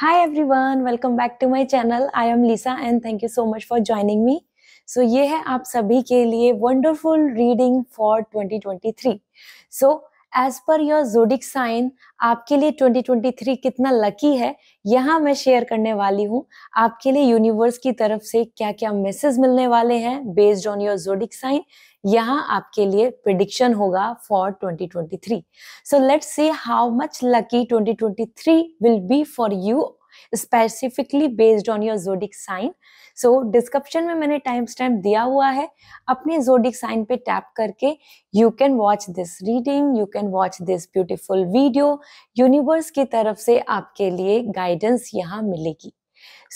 Hi everyone welcome back to my channel I am Lisa and thank you so much for joining me so ये है आप सभी के लिए wonderful reading for 2023. So as per your zodiac sign आपके लिए 2023 कितना lucky है यहाँ मैं शेयर करने वाली हूँ आपके लिए यूनिवर्स की तरफ से क्या क्या मैसेज मिलने वाले हैं based on your zodiac sign यहाँ आपके लिए प्रिडिक्शन होगा for 2023 so let's see how much lucky 2023 will be for you specifically based on your zodiac sign so description में मैंने टाइम स्टैम्प दिया हुआ है अपने जोडिक साइन पे टैप करके you can watch this reading you can watch this beautiful video universe की तरफ से आपके लिए गाइडेंस यहाँ मिलेगी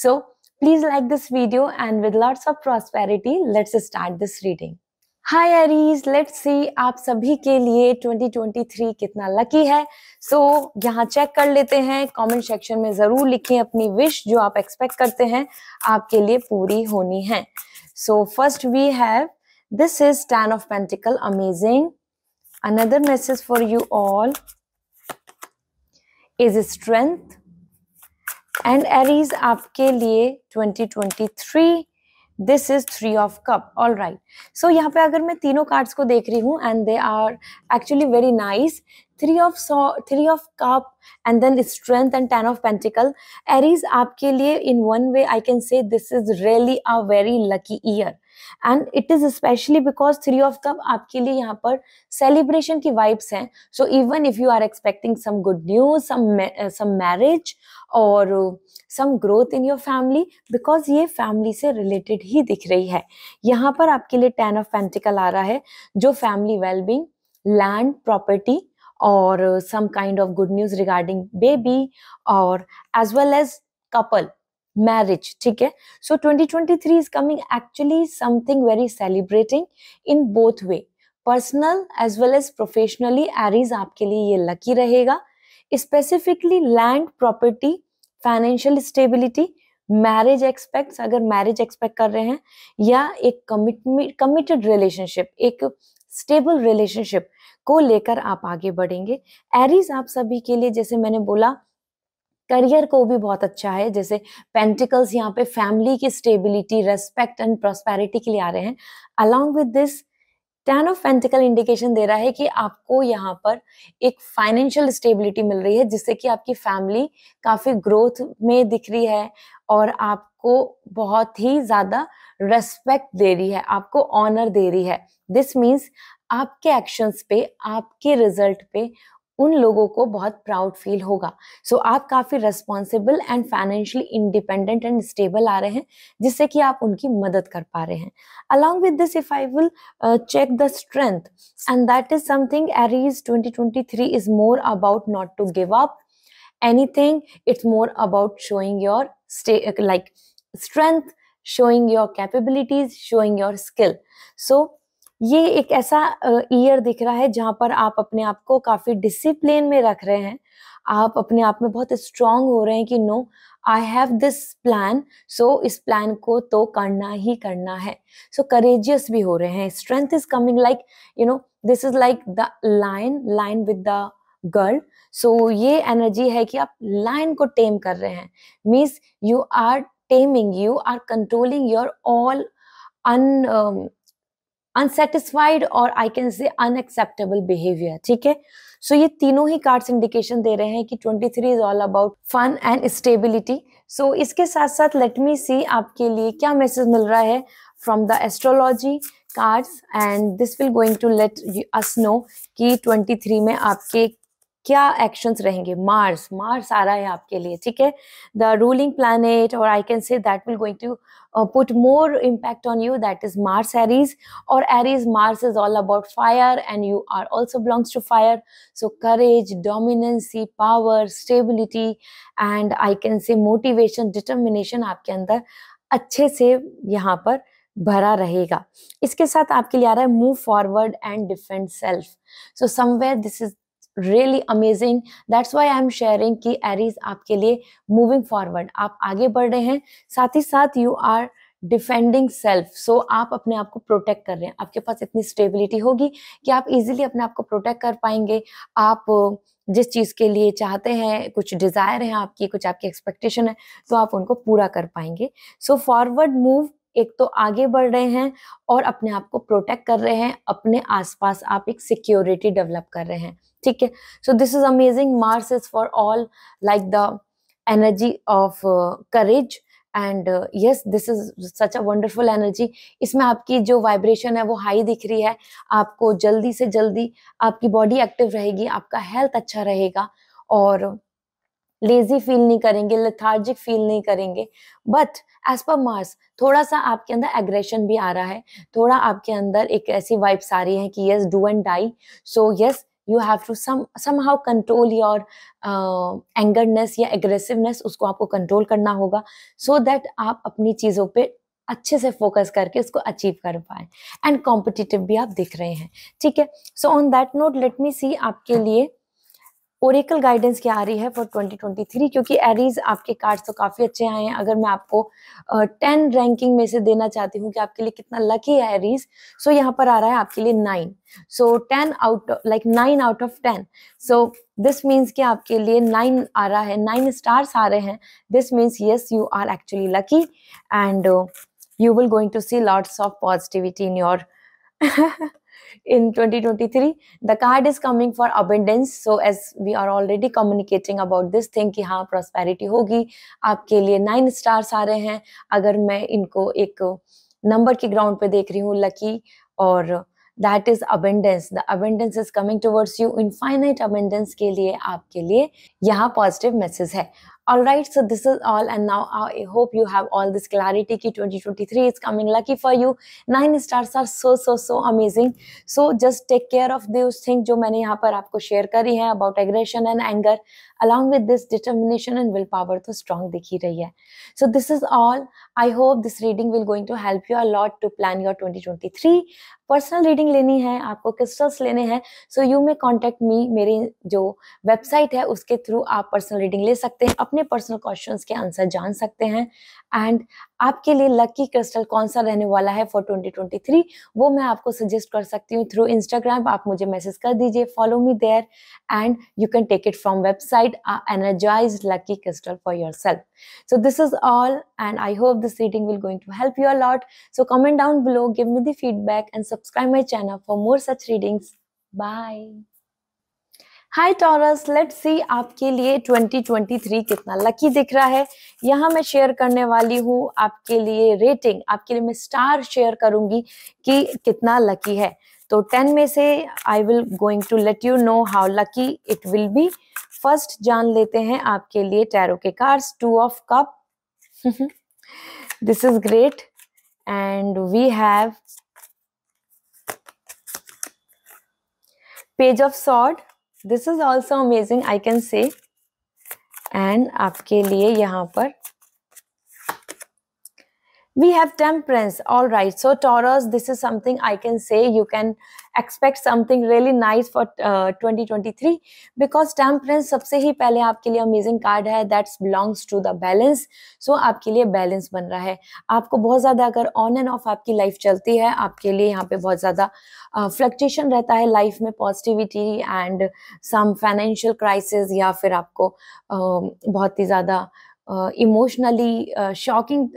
so please like this video and with lots of prosperity let's start this reading hi Aries let's see आप सभी के लिए 2023 कितना लकी है सो so, यहाँ चेक कर लेते हैं कमेंट सेक्शन में जरूर लिखें अपनी विश जो आप एक्सपेक्ट करते हैं आपके लिए पूरी होनी है so first we have this is ten of pentacle amazing another message for you all is strength and Aries आपके लिए 2023 this is three of cup all right so यहाँ पे अगर मैं तीनों कार्ड्स को देख रही हूँ and they are actually very nice three of saw three of cup and then strength and ten of pentacle Aries आपके लिए in one way I can say this is really a very lucky year and it is specially because three of cup आपके लिए यहाँ पर celebration की vibes हैं so even if you are expecting some good news some marriage और some growth in your family because ये family से related ही दिख रही है यहाँ पर आपके लिए टेन ऑफ पेंटिकल आ रहा है जो फैमिली वेलबींग लैंड प्रॉपर्टी और some kind of good news regarding baby और as well as couple marriage ठीक है so 2023 is coming actually something very celebrating in both way personal as well as professionally Aries आपके लिए ये lucky रहेगा specifically land property financial stability marriage expects अगर marriage expect कर रहे हैं या एक कमिटमेंट कमिटेड रिलेशनशिप एक स्टेबल रिलेशनशिप को लेकर आप आगे बढ़ेंगे एरीज आप सभी के लिए जैसे मैंने बोला करियर को भी बहुत अच्छा है जैसे पेंटिकल्स यहाँ पे फैमिली की स्टेबिलिटी रेस्पेक्ट एंड प्रोस्पेरिटी के लिए आ रहे हैं along with this ten of pentacle indication दे रहा है कि आपको यहाँ पर एक फाइनेंशियल स्टेबिलिटी मिल रही है जिससे कि आपकी फैमिली काफ़ी ग्रोथ में दिख रही है और आपको बहुत ही ज़्यादा रेस्पेक्ट दे रही है आपको ऑनर दे रही है दिस मीन्स आपके एक्शंस पे आपके रिजल्ट पे उन लोगों को बहुत प्राउड फील होगा सो so, आप काफ़ी responsible and financially independent and stable आ रहे हैं जिससे कि आप उनकी मदद कर पा रहे हैं along with this if I will check the strength and that is something Aries 2023 is more about not to give up anything it's more about showing your stay like strength showing your capabilities showing your skill so ये एक ऐसा year दिख रहा है जहाँ पर आप अपने आप को काफ़ी डिसिप्लिन में रख रहे हैं आप अपने आप में बहुत स्ट्रांग हो रहे हैं कि no I have this plan so इस प्लान को तो करना ही करना है सो so, करेजियस भी हो रहे हैं strength is coming like you know this is like the line line with the girl so ये एनर्जी है कि आप लाइन को टेम कर रहे हैं means you are taming you are controlling your all un unsatisfied और I can say unacceptable behaviour ठीक है सो ये तीनों ही कार्ड्स इंडिकेशन दे रहे हैं कि 23 is all about fun and stability so इसके साथ साथ लेट मी सी आपके लिए क्या मैसेज मिल रहा है from the astrology cards and this will going to let us know कि 23 में आपके क्या एक्शंस रहेंगे मार्स मार्स आ रहा है आपके लिए ठीक है द रूलिंग प्लानट और I can say that will going to put more impact on you that is Mars Aries और Aries Mars is all about fire and you are also belongs to fire so courage dominancy power stability and I can say motivation determination आपके अंदर अच्छे से यहाँ पर भरा रहेगा इसके साथ आपके लिए आ रहा है move forward and defend self so somewhere this is really amazing that's why I am sharing कि एरीज आपके लिए मूविंग फॉरवर्ड आप आगे बढ़ रहे हैं साथ ही साथ you are defending self so आप अपने आप को प्रोटेक्ट कर रहे हैं आपके पास इतनी स्टेबिलिटी होगी कि आप इजिली अपने आप को प्रोटेक्ट कर पाएंगे आप जिस चीज़ के लिए चाहते हैं कुछ डिज़ायर है आपकी कुछ आपकी एक्सपेक्टेशन है तो आप उनको पूरा कर पाएंगे सो फॉरवर्ड मूव एक तो आगे बढ़ रहे हैं और अपने आप को प्रोटेक्ट कर रहे हैं अपने आसपास आप एक सिक्योरिटी डेवलप कर रहे हैं ठीक है so this is amazing Mars is for all like the energy of courage and yes this is such a wonderful energy इसमें आपकी जो वाइब्रेशन है वो हाई दिख रही है आपको जल्दी से जल्दी आपकी बॉडी एक्टिव रहेगी आपका हेल्थ अच्छा रहेगा और लेजी फील नहीं करेंगे लथार्जिक फील नहीं करेंगे बट एज पर मार्स थोड़ा सा आपके अंदर एग्रेशन भी आ रहा है थोड़ा आपके अंदर एक ऐसी वाइब्स आ रही है कि yes do and die so yes you have to somehow control your angerness या एग्रेसिवनेस उसको आपको कंट्रोल करना होगा सो so दैट आप अपनी चीज़ों पर अच्छे से फोकस करके उसको अचीव कर पाए एंड कॉम्पिटिटिव भी आप दिख रहे हैं ठीक है so on that note let me see आपके लिए ओरिकल गाइडेंस क्या आ रही है फॉर 2023 क्योंकि एरीज आपके कार्ड्स तो काफ़ी अच्छे आए हैं अगर मैं आपको टेन uh, रैंकिंग में से देना चाहती हूँ कि आपके लिए कितना लकी है एरीज सो so, यहाँ पर आ रहा है आपके लिए nine so ten out like nine out of ten so this means कि आपके लिए नाइन आ रहा है नाइन स्टार्स आ रहे हैं this means yes you are actually lucky and you will going to see lords of positivity in your in 2023 the card is coming for abundance so as we are already communicating about this thing कि हाँ prosperity होगी आपके लिए nine stars आ रहे हैं अगर मैं इनको एक नंबर के ग्राउंड पे देख रही हूँ लकी और that is abundance the abundance is coming towards you infinite abundance के लिए आपके लिए यहाँ पॉजिटिव मैसेज है all right so this is all and now i hope you have all this clarity ki 2023 is coming lucky for you nine stars are so so so amazing so just take care of those things jo maine yahan par aapko share kari hai about aggression and anger along with this determination and will power to strong dikhi rahi hai so this is all i hope this reading will going to help you a lot to plan your 2023 personal reading लेनी है आपको crystals लेने हैं so you may contact me मेरी जो website है उसके through आप पर्सनल रीडिंग ले सकते हैं अपने पर्सनल क्वेश्चंस के आंसर जान सकते हैं एंड आपके लिए लकी क्रिस्टल कौन सा रहने वाला है फॉर 2023 वो मैं आपको सजेस्ट कर सकती हूँ थ्रू इंस्टाग्राम आप मुझे मैसेज कर दीजिए follow me there and you can take it from website energize lucky crystal for your yourself so this is all and I hope this reading will going to help you lot so comment down below give me the feedback and subscribe my channel for more such readings bye hi Taurus let's see आपके लिए 2023 कितना lucky दिख रहा है यहाँ मैं share करने वाली हूँ आपके लिए रेटिंग आपके लिए मैं स्टार शेयर करूंगी कि कितना लकी है तो 10 में से I will going to let you know how lucky it will be first जान लेते हैं आपके लिए टैरो के cards two of cup this is great and we have page of sword this is also amazing I can say and आपके लिए यहां पर we have temperance all right so Taurus this is something I can say you can expect something really nice for 2023 because temperance सबसे ही पहले आपके लिए amazing card है that's belongs to the balance so आपके लिए बैलेंस बन रहा है आपको बहुत ज़्यादा अगर ऑन एंड ऑफ आपकी लाइफ चलती है आपके लिए यहाँ पे बहुत ज़्यादा फ्लक्चुएशन uh, रहता है लाइफ में positivity and some financial crisis या फिर आपको uh, बहुत ही ज़्यादा इमोशनली शॉकिंग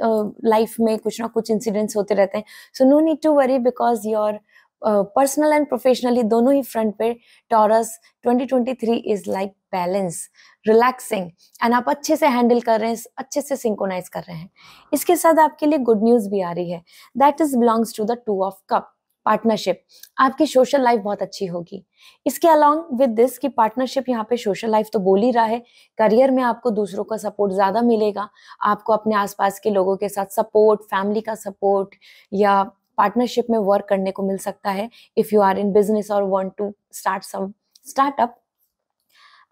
लाइफ में कुछ ना कुछ इंसिडेंट्स होते रहते हैं so no need to worry because your personal and professionally दोनों ही फ्रंट पे Taurus 2023 is like balance relaxing and आप अच्छे से हैंडल कर रहे हैं अच्छे से सिंकोनाइज कर रहे हैं इसके साथ आपके लिए गुड न्यूज़ भी आ रही है that is belongs to the two of cup partnership आपकी सोशल लाइफ बहुत अच्छी होगी इसके अलॉन्ग विद दिस की पार्टनरशिप यहाँ पे सोशल लाइफ तो बोल ही रहा है करियर में आपको दूसरों का सपोर्ट ज़्यादा मिलेगा आपको अपने आसपास के लोगों के साथ सपोर्ट फैमिली का सपोर्ट या पार्टनरशिप में वर्क करने को मिल सकता है if you are in business और want to start some startup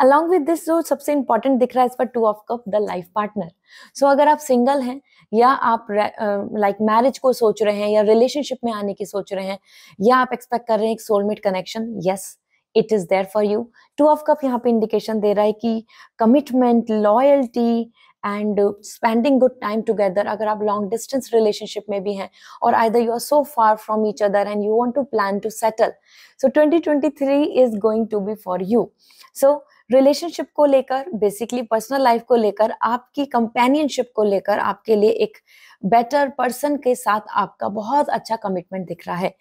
along with this जो सबसे इंपॉर्टेंट दिख रहा है इस पर two of cup the life partner so अगर आप सिंगल हैं या आप लाइक uh, मैरिज like को सोच रहे हैं या रिलेशनशिप में आने की सोच रहे हैं या आप एक्सपेक्ट कर रहे हैं एक soulmate connection yes it is there for you two of cup यहाँ पे इंडिकेशन दे रहा है कि commitment loyalty uh, and spending good time together अगर आप लॉन्ग डिस्टेंस रिलेशनशिप में भी हैं और I you are so far from each other and you want to plan to settle so twenty twenty three is going to be for you so relationship को लेकर basically personal life को लेकर आपकी companionship को लेकर आपके लिए एक बेटर पर्सन के साथ आपका बहुत अच्छा कमिटमेंट दिख रहा है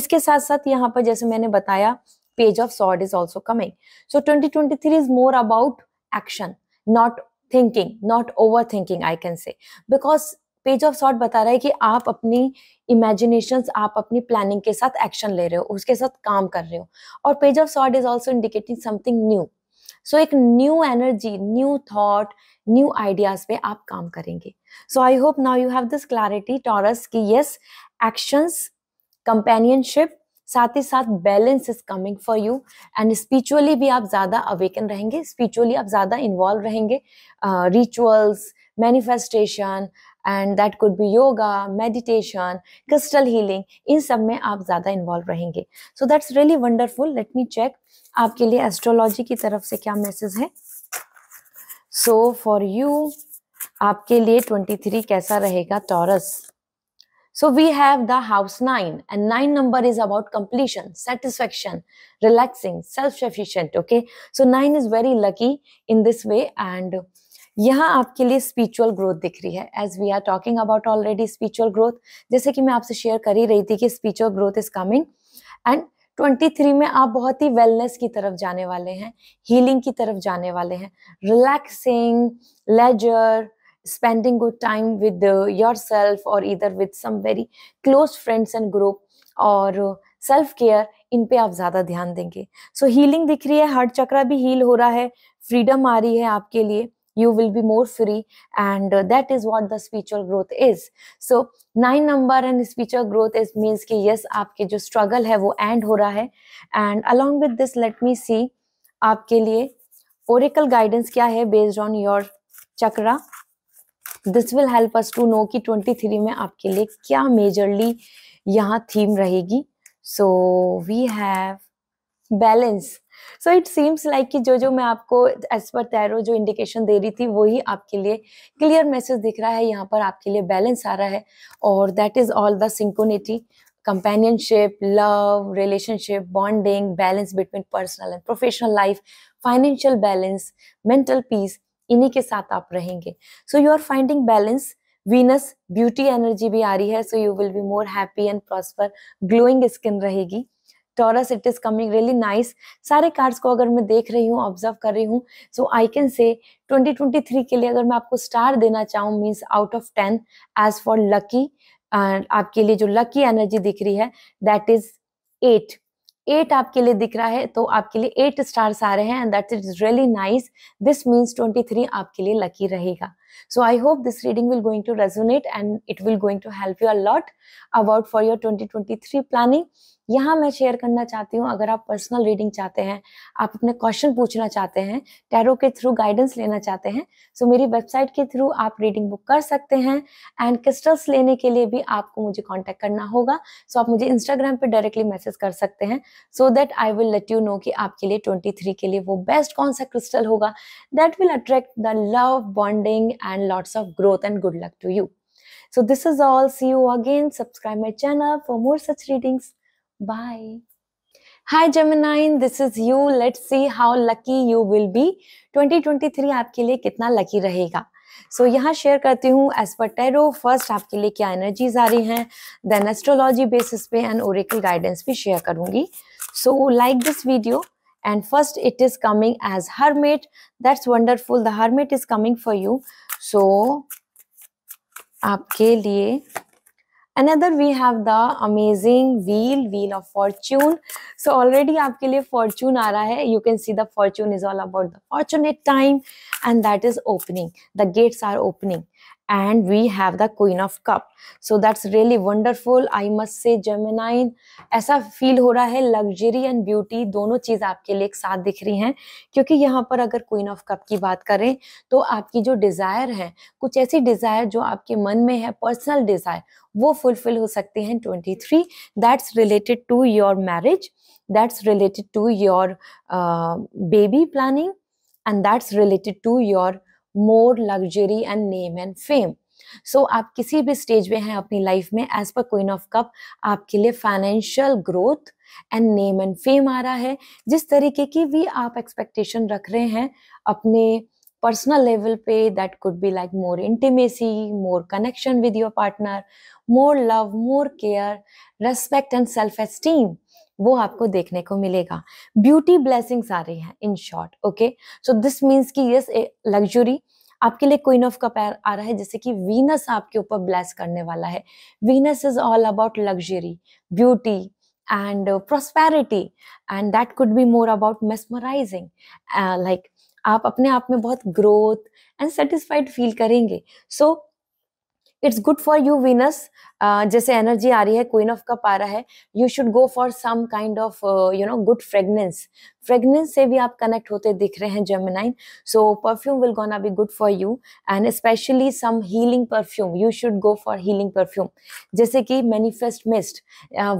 इसके साथ साथ यहाँ पर जैसे मैंने बताया page of sword is also coming so twenty twenty three is more about action not thinking not over thinking I can say because page of sword बता रहा है कि आप अपनी इमेजिनेशन आप अपनी प्लानिंग के साथ एक्शन ले रहे हो उसके साथ काम कर रहे हो और page of sword is also indicating something new so एक new energy new thought new ideas पे आप काम करेंगे so I hope now you have this clarity Taurus की यस एक्शंस कंपेनियनशिप साथ ही साथ balance is coming for you and spiritually भी आप ज़्यादा अवेकन रहेंगे स्पिरिचुअली आप ज़्यादा इन्वॉल्व रहेंगे rituals manifestation and that could be yoga meditation crystal healing इन सब में आप ज़्यादा इन्वॉल्व रहेंगे so that's really wonderful let me check आपके लिए एस्ट्रोलॉजी की तरफ से क्या मैसेज है सो फॉर यू आपके लिए 23 कैसा रहेगा Taurus So we have the house nine, and nine number is about completion, satisfaction, relaxing, self-sufficient. Okay, so nine is very lucky in this way, and यहाँ आपके लिए स्पिरिचुअल ग्रोथ दिख रही है as we are talking about already spiritual growth जैसे कि मैं आपसे शेयर कर ही रही थी कि spiritual growth is coming and 23 में आप बहुत ही वेलनेस की तरफ जाने वाले हैं हीलिंग की तरफ जाने वाले हैं relaxing leisure spending good time with uh, yourself or either with some very close friends and group और सेल्फ uh, केयर इन पे आप ज़्यादा ध्यान देंगे सो हीलिंग दिख रही है हार्ट चक्रा भी हील हो रहा है फ्रीडम आ रही है आपके लिए you will be more free and that is is the the growth is so nine number and spiritual growth is means कि यस आपके जो स्ट्रगल है वो एंड हो रहा है and along with this let me see आपके लिए ओरिकल गाइडेंस क्या है based on your chakra this will help us to know कि 23 में आपके लिए क्या मेजरली यहाँ थीम रहेगी so we have balance so it seems like कि जो जो मैं आपको एज पर तैरो जो इंडिकेशन दे रही थी वही आपके लिए क्लियर मैसेज दिख रहा है यहाँ पर आपके लिए बैलेंस आ रहा है और that is all the synchronicity companionship love relationship bonding balance between personal and professional life financial balance mental peace इन्हीं के साथ आप रहेंगे so you are finding balance Venus beauty energy भी आ रही है so you will be more happy and prosper glowing skin रहेगी Taurus it is coming really nice सारे कार्ड्स को अगर मैं देख रही हूँ ऑब्जर्व कर रही हूँ सो आई कैन से 2023 के लिए अगर मैं आपको स्टार देना चाहूँ means out of ten as for lucky आपके लिए जो लकी एनर्जी दिख रही है दैट इज एट एट आपके लिए दिख रहा है तो आपके लिए एट स्टार्स आ रहे हैं and that is really nice this means twenty three आपके लिए लकी रहेगा so I hope this reading will going to resonate and it will going to help you a lot about for your twenty twenty three planning यहाँ मैं share करना चाहती हूँ अगर आप पर्सनल रीडिंग चाहते हैं आप अपने क्वेश्चन पूछना चाहते हैं टैरो के थ्रू गाइडेंस लेना चाहते हैं सो मेरी वेबसाइट के थ्रू आप रीडिंग बुक कर सकते हैं एंड क्रिस्टल्स लेने के लिए भी आपको मुझे कॉन्टेक्ट करना होगा सो आप मुझे इंस्टाग्राम पर डायरेक्टली मैसेज कर सकते हैं so that I will let you know कि आपके लिए ट्वेंटी थ्री के लिए वो बेस्ट कौन सा क्रिस्टल होगा that will attract the love bonding and lots of growth and good luck to you So this is all. See you again. Subscribe my channel for more such readings. bye Hi Gemini, this is you. Let's see how lucky you will be. 2023 आपके लिए कितना lucky रहेगा सो so, यहाँ share करती हूँ as per tarot first आपके लिए क्या एनर्जीज आ रही हैं देन एस्ट्रोलॉजी बेसिस पे एंड ओरिकल गाइडेंस भी शेयर करूंगी so like this video and first it is coming as hermit that's wonderful the hermit is coming for you so आपके लिए another we have the amazing wheel wheel of fortune so already आपके लिए fortune आ रहा है you can see the fortune is all about the fortunate time and that is opening the gates are opening and we have the queen of cup so that's really wonderful i must say gemini ऐसा feel हो रहा है luxury and beauty दोनों चीज आपके लिए एक साथ दिख रही हैं क्योंकि यहाँ पर अगर क्वीन ऑफ कप की बात करें तो आपकी जो डिजायर है कुछ ऐसी डिजायर जो आपके मन में है पर्सनल डिजायर वो फुलफिल हो सकती हैं 23 that's related to your marriage that's related to your baby planning and that's related to your more luxury and name and fame so आप किसी भी स्टेज पे हैं अपनी लाइफ में as per queen of cup आपके लिए financial growth and name and fame आ रहा है जिस तरीके की भी आप एक्सपेक्टेशन रख रहे हैं अपने पर्सनल लेवल पे that could be like more intimacy more connection with your partner more love more care respect and self esteem वो आपको देखने को मिलेगा ब्यूटी ब्लेसिंग्स आ रही हैं in short okay so this means कि यस ए लग्जरी आपके लिए क्वीन ऑफ का पैर आ रहा है जैसे कि वीनस आपके ऊपर ब्लेस करने वाला है Venus is all about luxury beauty and prosperity and that could be more about mesmerizing like आप अपने आप में बहुत ग्रोथ एंड सेटिस्फाइड फील करेंगे so so, it's good for you Venus जैसे एनर्जी आ रही है क्वीन ऑफ कप आ रहा है you should go for some kind of you know good fragrance fragrance से भी आप कनेक्ट होते दिख रहे हैं जेमिनाइन so perfume will gonna be good for you and specially some healing perfume you should go for healing perfume जैसे कि मैनिफेस्ट मिस्ट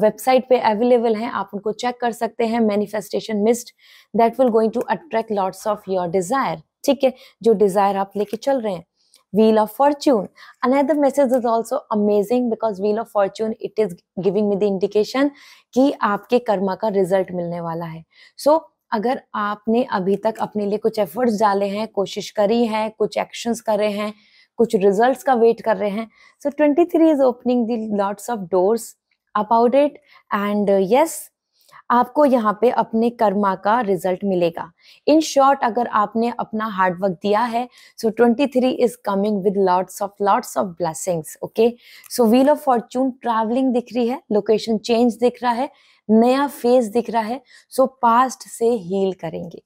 वेबसाइट पे अवेलेबल है आप उनको चेक कर सकते हैं manifestation mist that will going to attract lots of your desire ठीक है जो डिज़ायर आप लेके चल रहे हैं wheel of fortune another message is also amazing because wheel of fortune it is giving me the indication कि आपके कर्मा का रिजल्ट मिलने वाला है so, अगर आपने अभी तक अपने लिए कुछ एफर्ट्स डाले हैं कोशिश करी है कुछ एक्शंस रहे हैं कुछ रिजल्ट्स का वेट कर रहे हैं so 23 three is opening the lots of doors about it and yes आपको यहाँ पे अपने कर्मा का रिजल्ट मिलेगा इन शॉर्ट अगर आपने अपना हार्डवर्क दिया है so twenty three is coming with lots of lots of blessings okay so wheel of fortune travelling दिख रही है लोकेशन चेंज दिख रहा है नया फेज दिख रहा है सो so पास्ट से हील करेंगे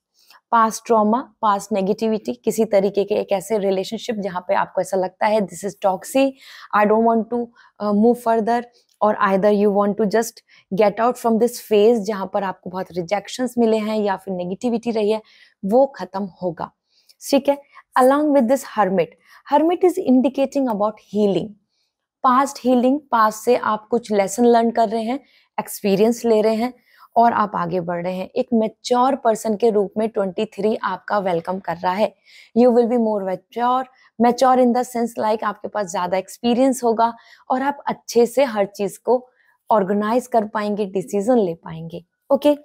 पास्ट ट्रॉमा पास्ट नेगेटिविटी किसी तरीके के एक ऐसे रिलेशनशिप जहाँ पे आपको ऐसा लगता है this is toxic I don't want to move further और either you want to just get out from this phase जहाँ पर आपको बहुत रिजेक्शंस मिले हैं या फिर नेगेटिविटी रही है वो खत्म होगा ठीक है along with this hermit hermit is indicating about healing past healing past से आप कुछ लेसन लर्न कर रहे हैं एक्सपीरियंस ले रहे हैं और आप आगे बढ़ रहे हैं एक मेच्योर पर्सन के रूप में 23 आपका वेलकम कर रहा है you will be more mature mature in the sense like आपके पास ज़्यादा एक्सपीरियंस होगा और आप अच्छे से हर चीज़ को ऑर्गेनाइज कर पाएंगे डिसीजन ले पाएंगे okay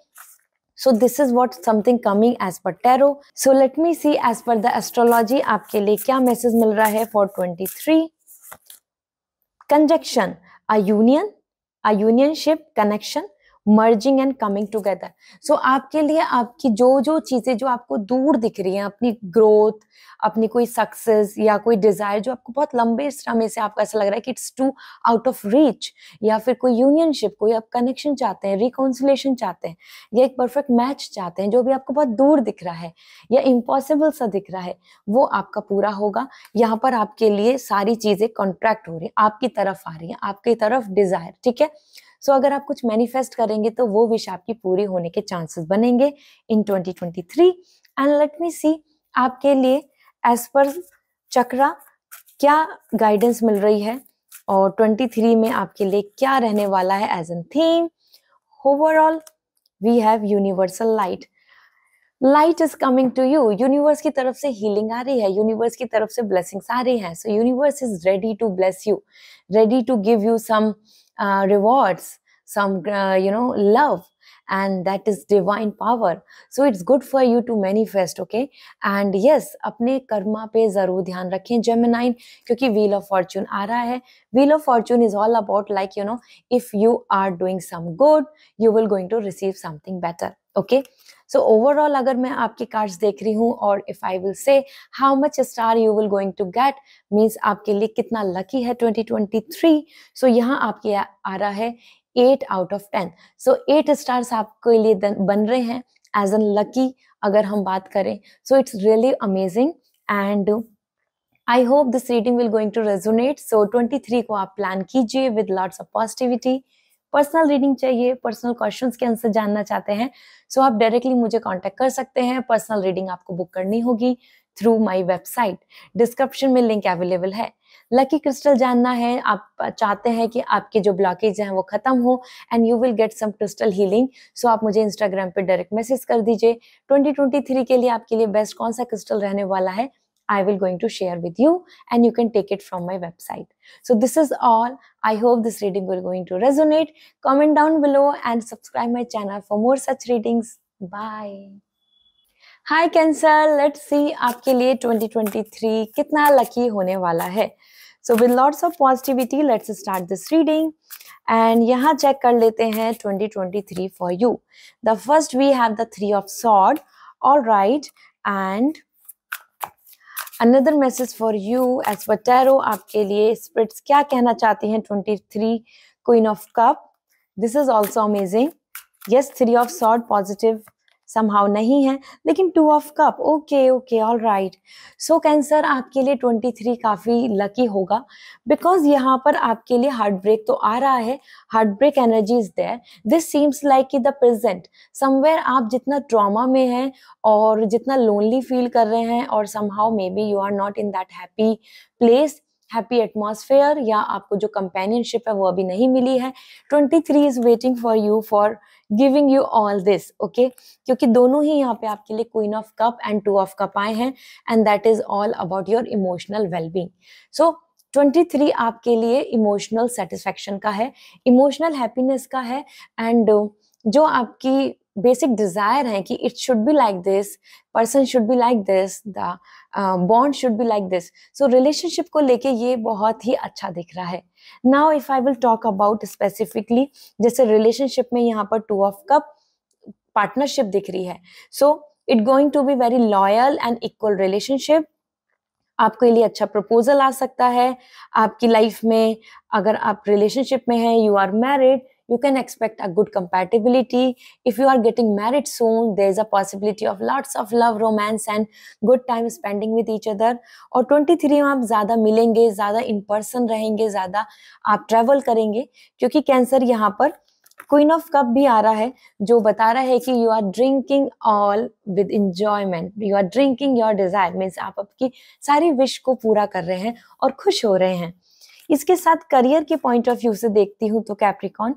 so this is what something coming as per tarot so let me see as per the astrology आपके लिए क्या मैसेज मिल रहा है for twenty three conjunction a union a unionship connection merging and coming together so आपके लिए आपकी जो जो चीज़ें जो आपको दूर दिख रही हैं अपनी ग्रोथ अपनी कोई सक्सेस या कोई डिज़ायर जो आपको बहुत लंबे समय से आपको ऐसा लग रहा है कि it's too out of reach या फिर कोई यूनियनशिप कोई आप कनेक्शन चाहते हैं रिकाउंसिलेशन चाहते हैं या एक परफेक्ट मैच चाहते हैं जो भी आपको बहुत दूर दिख रहा है या इम्पॉसिबल सा दिख रहा है वो आपका पूरा होगा यहाँ पर आपके लिए सारी चीज़ें कॉन्ट्रैक्ट हो रही है आपकी तरफ आ रही है आपकी तरफ डिज़ायर ठीक है सो अगर आप कुछ मैनिफेस्ट करेंगे तो वो विश आपकी पूरी होने के चांसेस बनेंगे इन 2023 एंड लेट मी सी आपके लिए एज पर चक्रा क्या गाइडेंस मिल रही है और 23 में आपके लिए क्या रहने वाला है as an theme overall we have universal light light is coming to you universe की तरफ से हीलिंग आ रही है यूनिवर्स की तरफ से ब्लेसिंग्स आ रही हैं so universe is ready to bless you ready to give you some Uh, rewards some uh, you know love and that is divine power so it's good for you to manifest okay and yes apne karma pe zarur dhyan rakhein gemini kyunki wheel of fortune aa raha hai wheel of fortune is all about like you know if you are doing some good you will going to receive something better okay so overall अगर मैं आपके cards देख रही हूँ और if I will say how much star you will going to get means आपके लिए कितना लकी है 2023 सो so, यहाँ आपके आ रहा है eight out of ten so eight stars आपके लिए बन रहे हैं एज एन लकी अगर हम बात करें so it's really amazing and I hope this reading will going to resonate so 23 को आप प्लान कीजिए with lots of positivity personal reading चाहिए पर्सनल क्वेश्चंस के आंसर जानना चाहते हैं सो so आप डायरेक्टली मुझे कांटेक्ट कर सकते हैं पर्सनल रीडिंग आपको बुक करनी होगी थ्रू माई वेबसाइट डिस्क्रिप्शन में लिंक अवेलेबल है लकी क्रिस्टल जानना है आप चाहते हैं कि आपके जो ब्लॉकेज हैं वो खत्म हो and you will get some crystal healing so आप मुझे इंस्टाग्राम पे डायरेक्ट मैसेज कर दीजिए 2023 के लिए आपके लिए बेस्ट कौन सा क्रिस्टल रहने वाला है I will going to share with you and you can take it from my website. So this is all. I hope this reading will going to resonate. Comment down below and subscribe my channel for more such readings. Bye. Hi Cancer, let's see. आपके लिए 2023 कितना lucky होने वाला है with lots of positivity, let's start this reading. And यहाँ check कर लेते हैं 2023 for you. The first we have the three of sword. All right and another message for you as वो आपके लिए स्प्रिट्स क्या कहना चाहती हैं twenty three queen of cup this is also amazing yes three of sword positive somehow नहीं है लेकिन two of cup okay okay all right so Cancer आपके लिए ट्वेंटी थ्री काफ़ी लकी होगा बिकॉज यहाँ पर आपके लिए हार्ट ब्रेक तो आ रहा है heartbreak energy is there this seems like the present somewhere आप जितना ट्रामा में हैं और जितना लोनली फील कर रहे हैं और somehow may be you are not in that happy place happy atmosphere या आपको जो कंपेनियनशिप है वो अभी नहीं मिली है twenty three is waiting for you for giving you all this okay क्योंकि दोनों ही यहाँ पे आपके लिए queen of cup and two of cup आए हैं and that is all about your emotional wellbeing so 23 आपके लिए इमोशनल सेटिस्फेक्शन का है इमोशनल हैप्पीनेस का है एंड uh, जो आपकी बेसिक डिजायर है कि it should be like this person should be like this the bond should be like this so relationship को लेके ये बहुत ही अच्छा दिख रहा है now if I will talk about specifically जैसे रिलेशनशिप में यहाँ पर टू ऑफ कप पार्टनरशिप दिख रही है so it going to be very loyal and equal relationship आपके लिए अच्छा प्रपोजल आ सकता है आपकी लाइफ में अगर आप रिलेशनशिप में हैं you are married you can expect a good compatibility if you are getting married soon there is a possibility of lots of love romance and good time spending with each other or 23 में आप ज़्यादा मिलेंगे ज़्यादा in person रहेंगे ज़्यादा आप travel करेंगे क्योंकि cancer यहाँ पर क्वीन ऑफ कप भी आ रहा है जो बता रहा है कि you are drinking all with enjoyment you are drinking your desire means आप आपकी सारी विश को पूरा कर रहे हैं और खुश हो रहे हैं इसके साथ करियर के पॉइंट ऑफ व्यू से देखती हूँ तो कैप्रिकॉन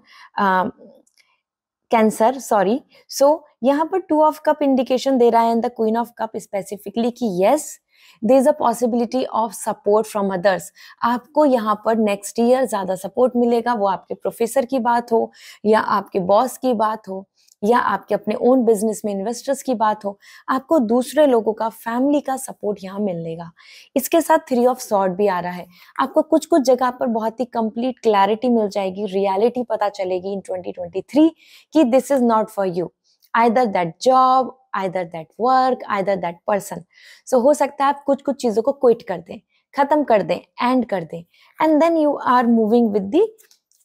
कैंसर सॉरी सो यहाँ पर टू ऑफ कप इंडिकेशन दे रहा है and the queen of cup specifically कि yes there is a possibility of support from others आपको यहाँ पर नेक्स्ट ईयर ज़्यादा सपोर्ट मिलेगा वो आपके प्रोफेसर की बात हो या आपके बॉस की बात हो या आपके अपने ओन बिजनेस में इन्वेस्टर्स की बात हो आपको दूसरे लोगों का फैमिली का सपोर्ट यहाँ मिलेगा इसके साथ थ्री ऑफ सॉर्ट भी आ रहा है आपको कुछ कुछ जगह पर बहुत ही कंप्लीट क्लैरिटी मिल जाएगी रियलिटी पता चलेगी इन 2023 कि this is not for you either that job either that work either that person so हो सकता है आप कुछ कुछ चीज़ों को क्विट कर दें खत्म कर दें एंड कर दें and then you are moving with the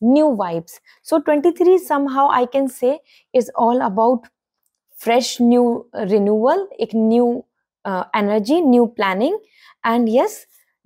new vibes so 23 somehow i can say is all about fresh new renewal a new energy new planning and yes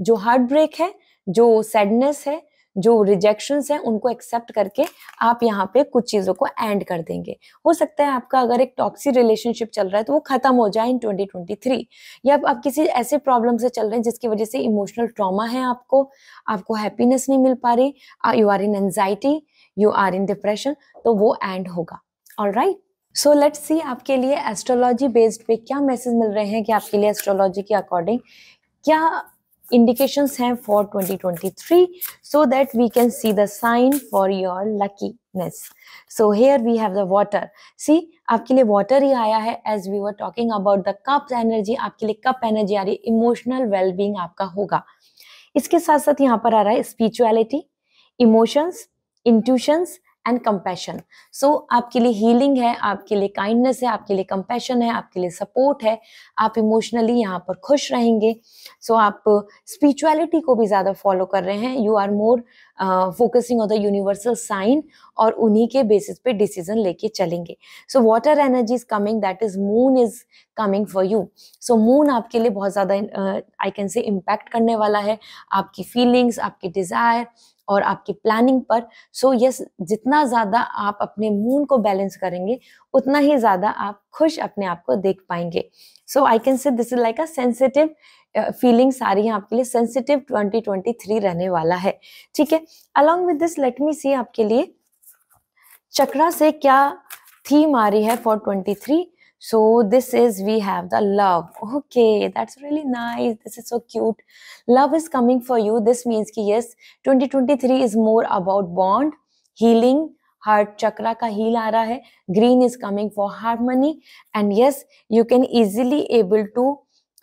जो हार्ट ब्रेक है जो सैडनेस है जो rejection हैं उनको accept करके आप यहाँ पे कुछ चीज़ों को एंड कर देंगे हो सकता है आपका अगर एक टॉक्सी रिलेशनशिप चल रहा है तो वो खत्म हो जाए इन 2023 या आप किसी ऐसे प्रॉब्लम से चल रहे हैं जिसकी वजह से इमोशनल ट्रॉमा है आपको आपको हैप्पीनेस नहीं मिल पा रही you are in anxiety you are in depression तो वो एंड होगा all right so let's see आपके लिए एस्ट्रोलॉजी बेस्ड पे क्या मैसेज मिल रहे हैं कि आपके लिए एस्ट्रोलॉजी के अकॉर्डिंग क्या indications have for 2023 so that we can see the sign for your luckiness so here we have the water see आपके लिए वाटर ही आया है as we were talking about the cup energy आपके लिए cup energy आ रही है इमोशनल वेलबींग आपका होगा इसके साथ साथ यहाँ पर आ रहा है spirituality emotions intuitions and compassion so आपके लिए हीलिंग है आपके लिए काइंडनेस है आपके लिए कंपैशन है आपके लिए सपोर्ट है आप इमोशनली यहाँ पर खुश रहेंगे सो so, आप स्पिरिचुअलिटी को भी ज़्यादा फॉलो कर रहे हैं you are more focusing on the universal sign और उन्हीं के बेसिस पे डिसीजन लेके चलेंगे so water energy is coming that is moon is coming for you so moon आपके लिए बहुत ज़्यादा आई कैन से इम्पैक्ट करने वाला है आपकी फीलिंग्स आपके डिज़ायर और आपकी प्लानिंग पर सो so, यस yes, जितना ज़्यादा आप अपने मून को बैलेंस करेंगे उतना ही ज़्यादा आप खुश अपने आप को देख पाएंगे so I can say this is like a sensitive feeling सारी है आपके लिए सेंसिटिव 2023 रहने वाला है ठीक है along with this let me see आपके लिए चक्रा से क्या थीम आ रही है for 23 so this is we have the love okay that's really nice this is so cute love is coming for you this means ki yes 2023 is more about bond healing heart chakra ka heal aa raha hai green is coming for harmony and yes you can easily able to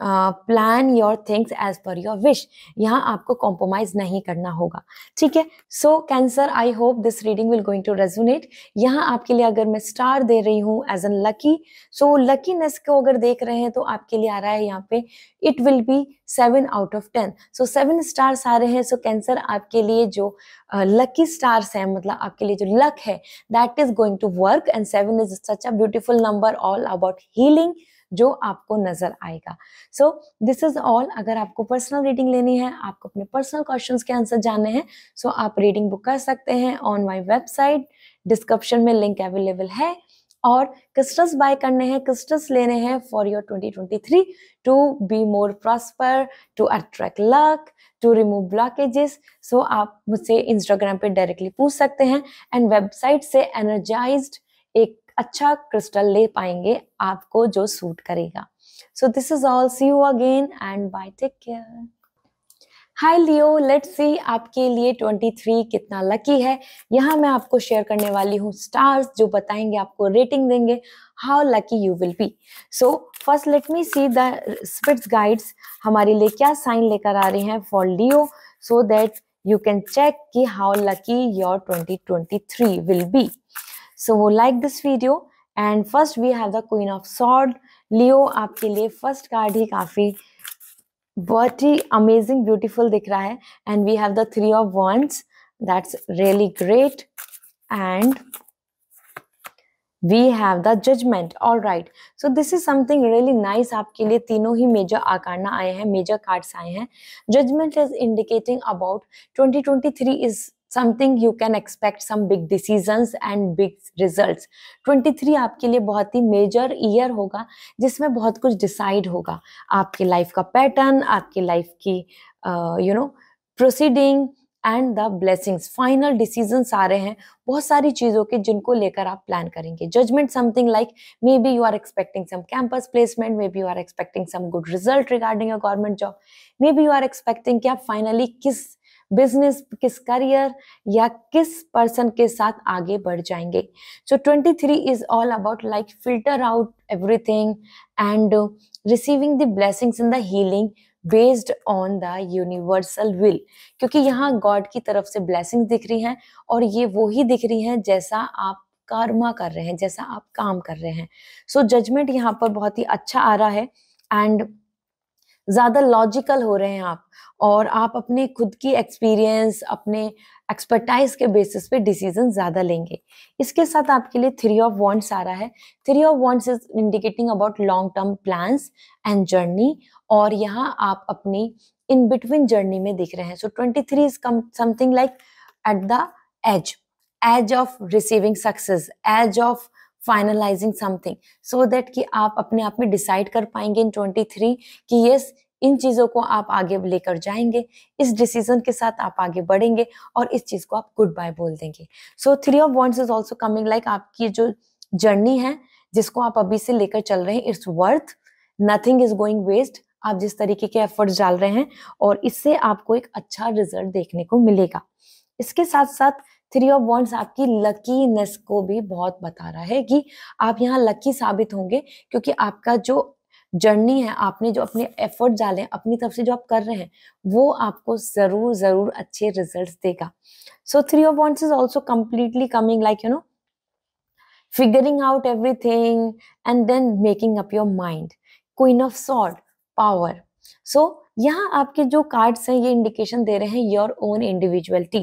plan your things as per your wish यहाँ आपको compromise नहीं करना होगा ठीक है so cancer I hope this reading will going to resonate यहाँ आपके लिए अगर मैं स्टार दे रही हूँ as an lucky so luckiness को अगर देख रहे हैं तो आपके लिए आ रहा है यहाँ पे it will be seven out of ten so seven stars आ रहे हैं सो so कैंसर आपके लिए जो लकी uh, स्टार्स हैं मतलब आपके लिए जो लक है that is going to work and seven is such a beautiful number all about healing जो आपको नजर आएगा सो दिस इज ऑल अगर आपको पर्सनल रीडिंग लेनी है आपको अपने पर्सनल क्वेश्चंस के आंसर जानने हैं सो so आप रीडिंग बुक कर सकते हैं ऑन माय वेबसाइट डिस्क्रिप्शन में लिंक अवेलेबल है और क्रिस्टल्स बाय करने हैं क्रिस्टल्स लेने हैं for your 2023 to be more prosper to attract luck to remove blockages so आप मुझसे इंस्टाग्राम पे डायरेक्टली पूछ सकते हैं एंड वेबसाइट से एनर्जाइज्ड एक अच्छा क्रिस्टल ले पाएंगे आपको जो सूट करेगा so this is all see you again and bye take care hi Leo let's see आपके लिए 23 कितना लकी है यहाँ मैं आपको शेयर करने वाली हूँ स्टार्स जो बताएंगे आपको रेटिंग देंगे how lucky you will be so first let me see the spirits guides हमारे लिए क्या साइन लेकर आ रहे हैं for Leo so that you can check कि how lucky your 2023 will be so वो like this video and first we have the queen of sword Leo आपके लिए फर्स्ट कार्ड ही काफ़ी बहुत ही अमेजिंग ब्यूटीफुल दिख रहा है and we have the three of wands that's really great and we have the judgement all right so this is something really nice आपके लिए तीनों ही मेजर आकारना आए हैं मेजर कार्ड्स आए हैं indicating about twenty twenty 2023 is something you can expect some big decisions and big results 23 आपके लिए बहुत ही मेजर ईयर होगा जिसमें बहुत कुछ डिसाइड होगा आपके लाइफ का पैटर्न आपके लाइफ की you know proceeding and the blessings final decision आ रहे हैं बहुत सारी चीज़ों के जिनको लेकर आप प्लान करेंगे judgement something like may be you are expecting some campus placement may be you are expecting some good result regarding a government job may be you are expecting कि आप फाइनली किस बिजनेस किस career या किस person के साथ आगे बढ़ जाएंगे so twenty three is all about like filter out everything and receiving the blessings in the healing based on the universal will क्योंकि यहाँ गॉड की तरफ से ब्लेसिंग दिख रही हैं और ये वो ही दिख रही हैं जैसा आप कर्मा कर रहे हैं जैसा आप काम कर रहे हैं सो जजमेंट यहाँ पर बहुत ही अच्छा आ रहा है एंड ज़्यादा लॉजिकल हो रहे हैं आप और आप अपने खुद की एक्सपीरियंस अपने एक्सपर्टाइज के बेसिस पे डिसीजन ज़्यादा लेंगे इसके साथ आपके लिए थ्री ऑफ वॉन्ट्स आ रहा है three of wands is indicating about long term plan and journey और यहाँ आप अपनी इन बिटवीन जर्नी में दिख रहे हैं so twenty three is come something like at the edge edge of receiving success edge of finalising something so that कि आप अपने आप में डिसाइड कर पाएंगे इन ट्वेंटी थ्री कि यस yes, इन चीज़ों को आप आगे लेकर जाएंगे इस डिसीजन के साथ आप आगे बढ़ेंगे और इस चीज़ को आप गुड बाय बोल देंगे so three of wands is also coming like आपकी जो जर्नी है जिसको आप अभी से लेकर चल रहे हैं it's worth nothing is going waste आप जिस तरीके के एफर्ट्स डाल रहे हैं और इससे आपको एक अच्छा रिजल्ट देखने को मिलेगा इसके साथ साथ थ्री ऑफ बॉन्ड्स आपकी लकीनेस को भी बहुत बता रहा है कि आप यहाँ लकी साबित होंगे क्योंकि आपका जो जर्नी है आपने जो अपने एफर्ट डाले अपनी तरफ से जो आप कर रहे हैं वो आपको जरूर जरूर अच्छे रिजल्ट देगा so three of wands is also completely coming like you know figuring out everything and then making up your mind queen of sword power so यहाँ आपके जो कार्ड्स हैं ये इंडिकेशन दे रहे हैं योर ओन इंडिविजुअलिटी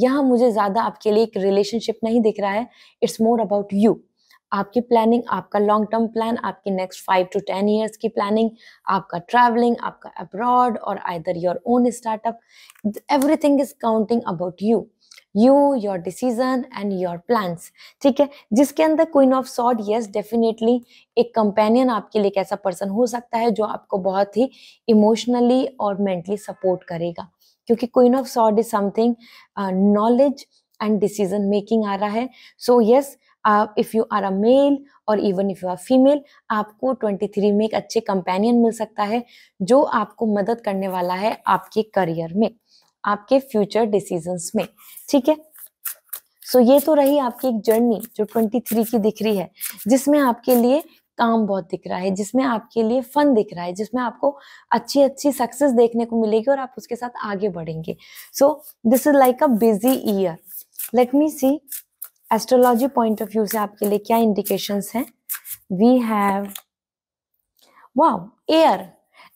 यहाँ मुझे ज़्यादा आपके लिए एक रिलेशनशिप नहीं दिख रहा है इट्स मोर अबाउट यू आपकी प्लानिंग आपका लॉन्ग टर्म प्लान आपकी next five to ten years की प्लानिंग आपका ट्रैवलिंग आपका अब्रॉड और either your own startup everything is counting about you you your decision and your plans ठीक है जिसके अंदर queen of sword yes definitely एक कंपेनियन आपके लिए एक ऐसा पर्सन हो सकता है जो आपको बहुत ही इमोशनली और मेंटली सपोर्ट करेगा क्योंकि queen of sword is something knowledge and decision making आ रहा है so yes if you are a male और even if you are female आपको 23 में एक अच्छे कंपेनियन मिल सकता है जो आपको मदद करने वाला है आपके करियर में आपके फ्यूचर डिसीजन में ठीक है सो ये तो रही आपकी एक जर्नी जो 23 की दिख रही है जिसमें आपके लिए काम बहुत दिख रहा है जिसमें आपके लिए फन दिख रहा है जिसमें आपको अच्छी अच्छी सक्सेस देखने को मिलेगी और आप उसके साथ आगे बढ़ेंगे so this is like a busy year let me see astrology point of view से आपके लिए क्या इंडिकेशंस हैं we have wow air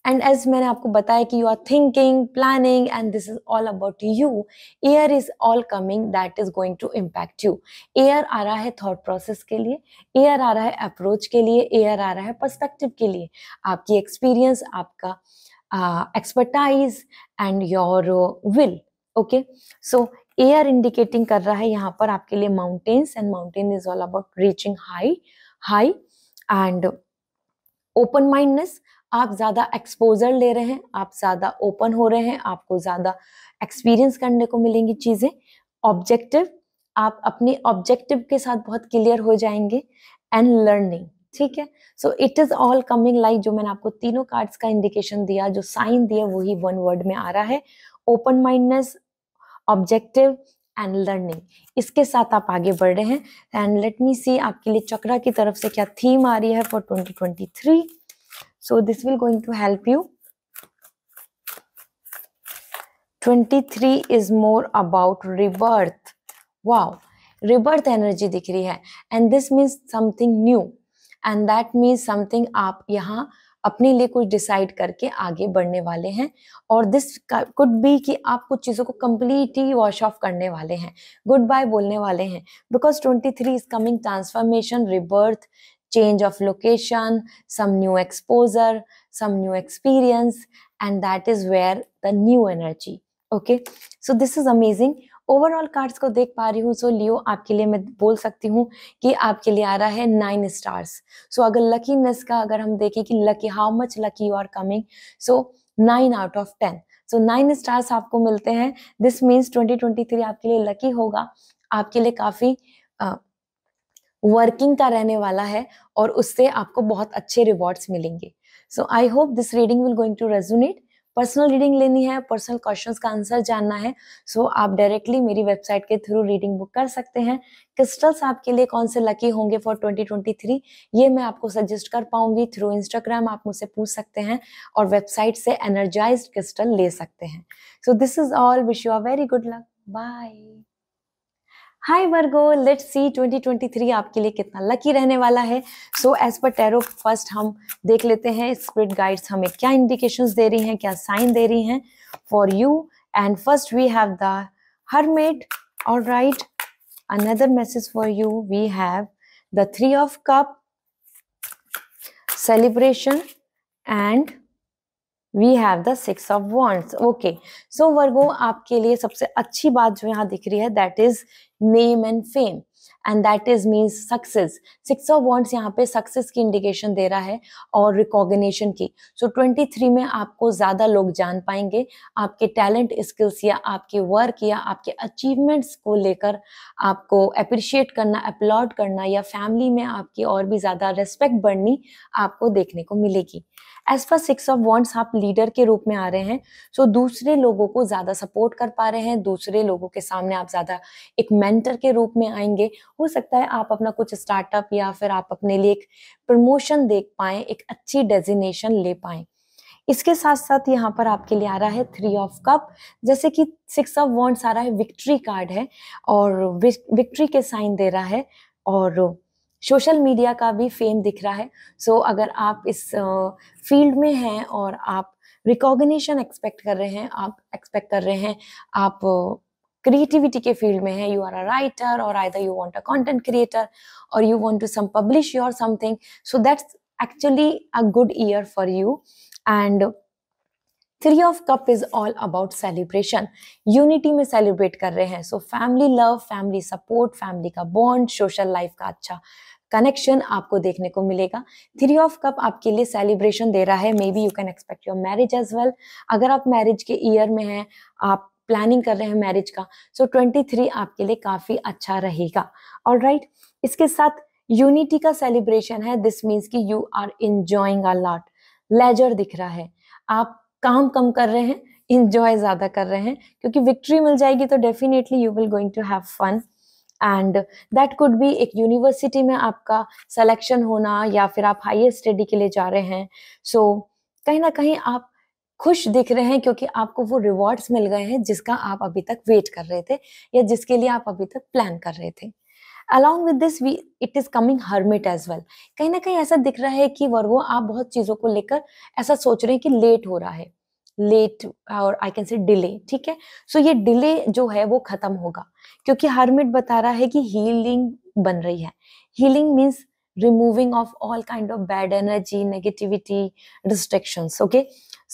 and as मैंने आपको बताया कि you are thinking planning and this is all about you air is all coming that is going to impact you air आ रहा है थॉट प्रोसेस के लिए एयर आ रहा है अप्रोच के लिए एयर आ रहा है परस्पेक्टिव के लिए आपकी एक्सपीरियंस आपका expertise and your will okay so air indicating कर रहा है यहाँ पर आपके लिए mountains and mountain is all about reaching high high and open mindness आप ज़्यादा एक्सपोजर ले रहे हैं आप ज़्यादा ओपन हो रहे हैं आपको ज़्यादा एक्सपीरियंस करने को मिलेंगी चीज़ें ऑब्जेक्टिव आप अपने ऑब्जेक्टिव के साथ बहुत क्लियर हो जाएंगे एंड लर्निंग ठीक है so it is all coming like जो मैंने आपको तीनों कार्ड्स का इंडिकेशन दिया जो साइन दिया वही वन वर्ड में आ रहा है open mindness objective and learning इसके साथ आप आगे बढ़ रहे हैं एंड लेट मी सी आपके लिए चक्रा की तरफ से क्या थीम आ रही है for 2023 so this will going to help you 23 is more about rebirth wow rebirth energy dikh rahi hai and this means something new and that means something aap yahan अपने लिए कुछ डिसाइड करके आगे बढ़ने वाले हैं और दिस कुड बी कि आप कुछ चीज़ों को कम्प्लीटली वॉश ऑफ करने वाले हैं गुड बाय बोलने वाले हैं because 23 three is coming transformation rebirth change of location, some new exposure, some new experience, and that is where the new energy. Okay, so this is amazing. Overall cards को देख पा रही हूँ सो लियो आपके लिए मैं बोल सकती हूँ कि आपके लिए आ रहा है नाइन स्टार्स सो अगर लकीनेस का अगर हम देखें कि lucky how much lucky you are coming so nine out of ten so nine stars आपको मिलते हैं दिस मीन्स 2023 आपके लिए लकी होगा आपके लिए काफ़ी वर्किंग का रहने वाला है और उससे आपको बहुत अच्छे रिवॉर्ड्स मिलेंगे so I hope this reading will going to resonate personal reading लेनी है पर्सनल क्वेश्चन का आंसर जानना है सो so आप डायरेक्टली मेरी वेबसाइट के थ्रू रीडिंग बुक कर सकते हैं क्रिस्टल्स आपके लिए कौन से लकी होंगे फॉर 2023 ये मैं आपको सजेस्ट कर पाऊंगी थ्रू इंस्टाग्राम आप मुझसे पूछ सकते हैं और वेबसाइट से एनर्जाइज क्रिस्टल ले सकते हैं so this is all wish you are very good luck bye hi Virgo let see 2023 आपके लिए कितना लकी रहने वाला है so as per tarot first हम देख लेते हैं स्प्रिट गाइड्स हमें क्या इंडिकेशन दे रही हैं क्या साइन दे रही हैं for you and first we have the hermit और right another message for you we have the three of cup celebration and we have the six of wands okay so Virgo आपके लिए सबसे अच्छी बात जो यहाँ दिख रही है that is name and fame and that is means success six of wands यहाँ पे सक्सेस की इंडिकेशन दे रहा है और रिकॉग्निशन की सो so, 23 में आपको ज़्यादा लोग जान पाएंगे आपके टैलेंट स्किल्स या आपके वर्क या आपके अचीवमेंट्स को लेकर आपको अप्रिशिएट करना अपलॉड करना या फैमिली में आपकी और भी ज़्यादा रेस्पेक्ट बढ़नी आपको देखने को मिलेगी as per six of wands आप लीडर के रूप में आ रहे हैं सो so, दूसरे लोगों को ज़्यादा सपोर्ट कर पा रहे हैं दूसरे लोगों के सामने आप ज़्यादा एक मेंटर के रूप में आएंगे हो सकता है आप अपना कुछ स्टार्टअप या फिर आप अपने लिए एक प्रमोशन देख पाए एक अच्छी डेजिनेशन ले पाए इसके साथ साथ यहाँ पर आपके लिए आ रहा है थ्री ऑफ कप जैसे कि सिक्स ऑफ वॉन्ट्स आ रहा है विक्ट्री कार्ड है और विक्ट्री के साइन दे रहा है और सोशल मीडिया का भी फेम दिख रहा है सो so, अगर आप इस फील्ड में हैं और आप रिकॉग्निशन एक्सपेक्ट कर रहे हैं आप एक्सपेक्ट कर रहे हैं आप क्रिएटिविटी के फील्ड में है यू आर अ राइटर और I you want a content creator और you want to some publish your something so that's actually a good year for you and three of cup is all about celebration unity में celebrate कर रहे हैं so family love family support family का bond social life का अच्छा connection आपको देखने को मिलेगा थ्री ऑफ कप आपके लिए सेलिब्रेशन दे रहा है may be you can expect your marriage as well अगर आप मैरिज के ईयर में हैं आप प्लानिंग कर रहे हैं मैरिज का सो so 23 आपके लिए काफ़ी अच्छा रहेगा और राइट right, इसके साथ यूनिटी का सेलिब्रेशन है दिस मीन्स कि you are enjoying a lot leisure दिख रहा है आप काम कम कर रहे हैं इंजॉय ज़्यादा कर रहे हैं क्योंकि विक्ट्री मिल जाएगी तो definitely you will going to have fun and that could be एक यूनिवर्सिटी में आपका सिलेक्शन होना या फिर आप हायर स्टडी के लिए जा रहे हैं सो so, कहीं ना कहीं आप खुश दिख रहे हैं क्योंकि आपको वो रिवॉर्ड्स मिल गए हैं जिसका आप अभी तक वेट कर रहे थे या जिसके लिए आप अभी तक प्लान कर रहे थे along with this we it is coming hermit as well कहीं ना कहीं ऐसा दिख रहा है कि वर्गो आप बहुत चीजों को लेकर ऐसा सोच रहे हैं कि लेट हो रहा है लेट और आई कैन से डिले ठीक है सो so, ये डिले जो है वो खत्म होगा क्योंकि हर्मिट बता रहा है कि हीलिंग बन रही है healing means removing of all kind of bad energy negativity restriction okay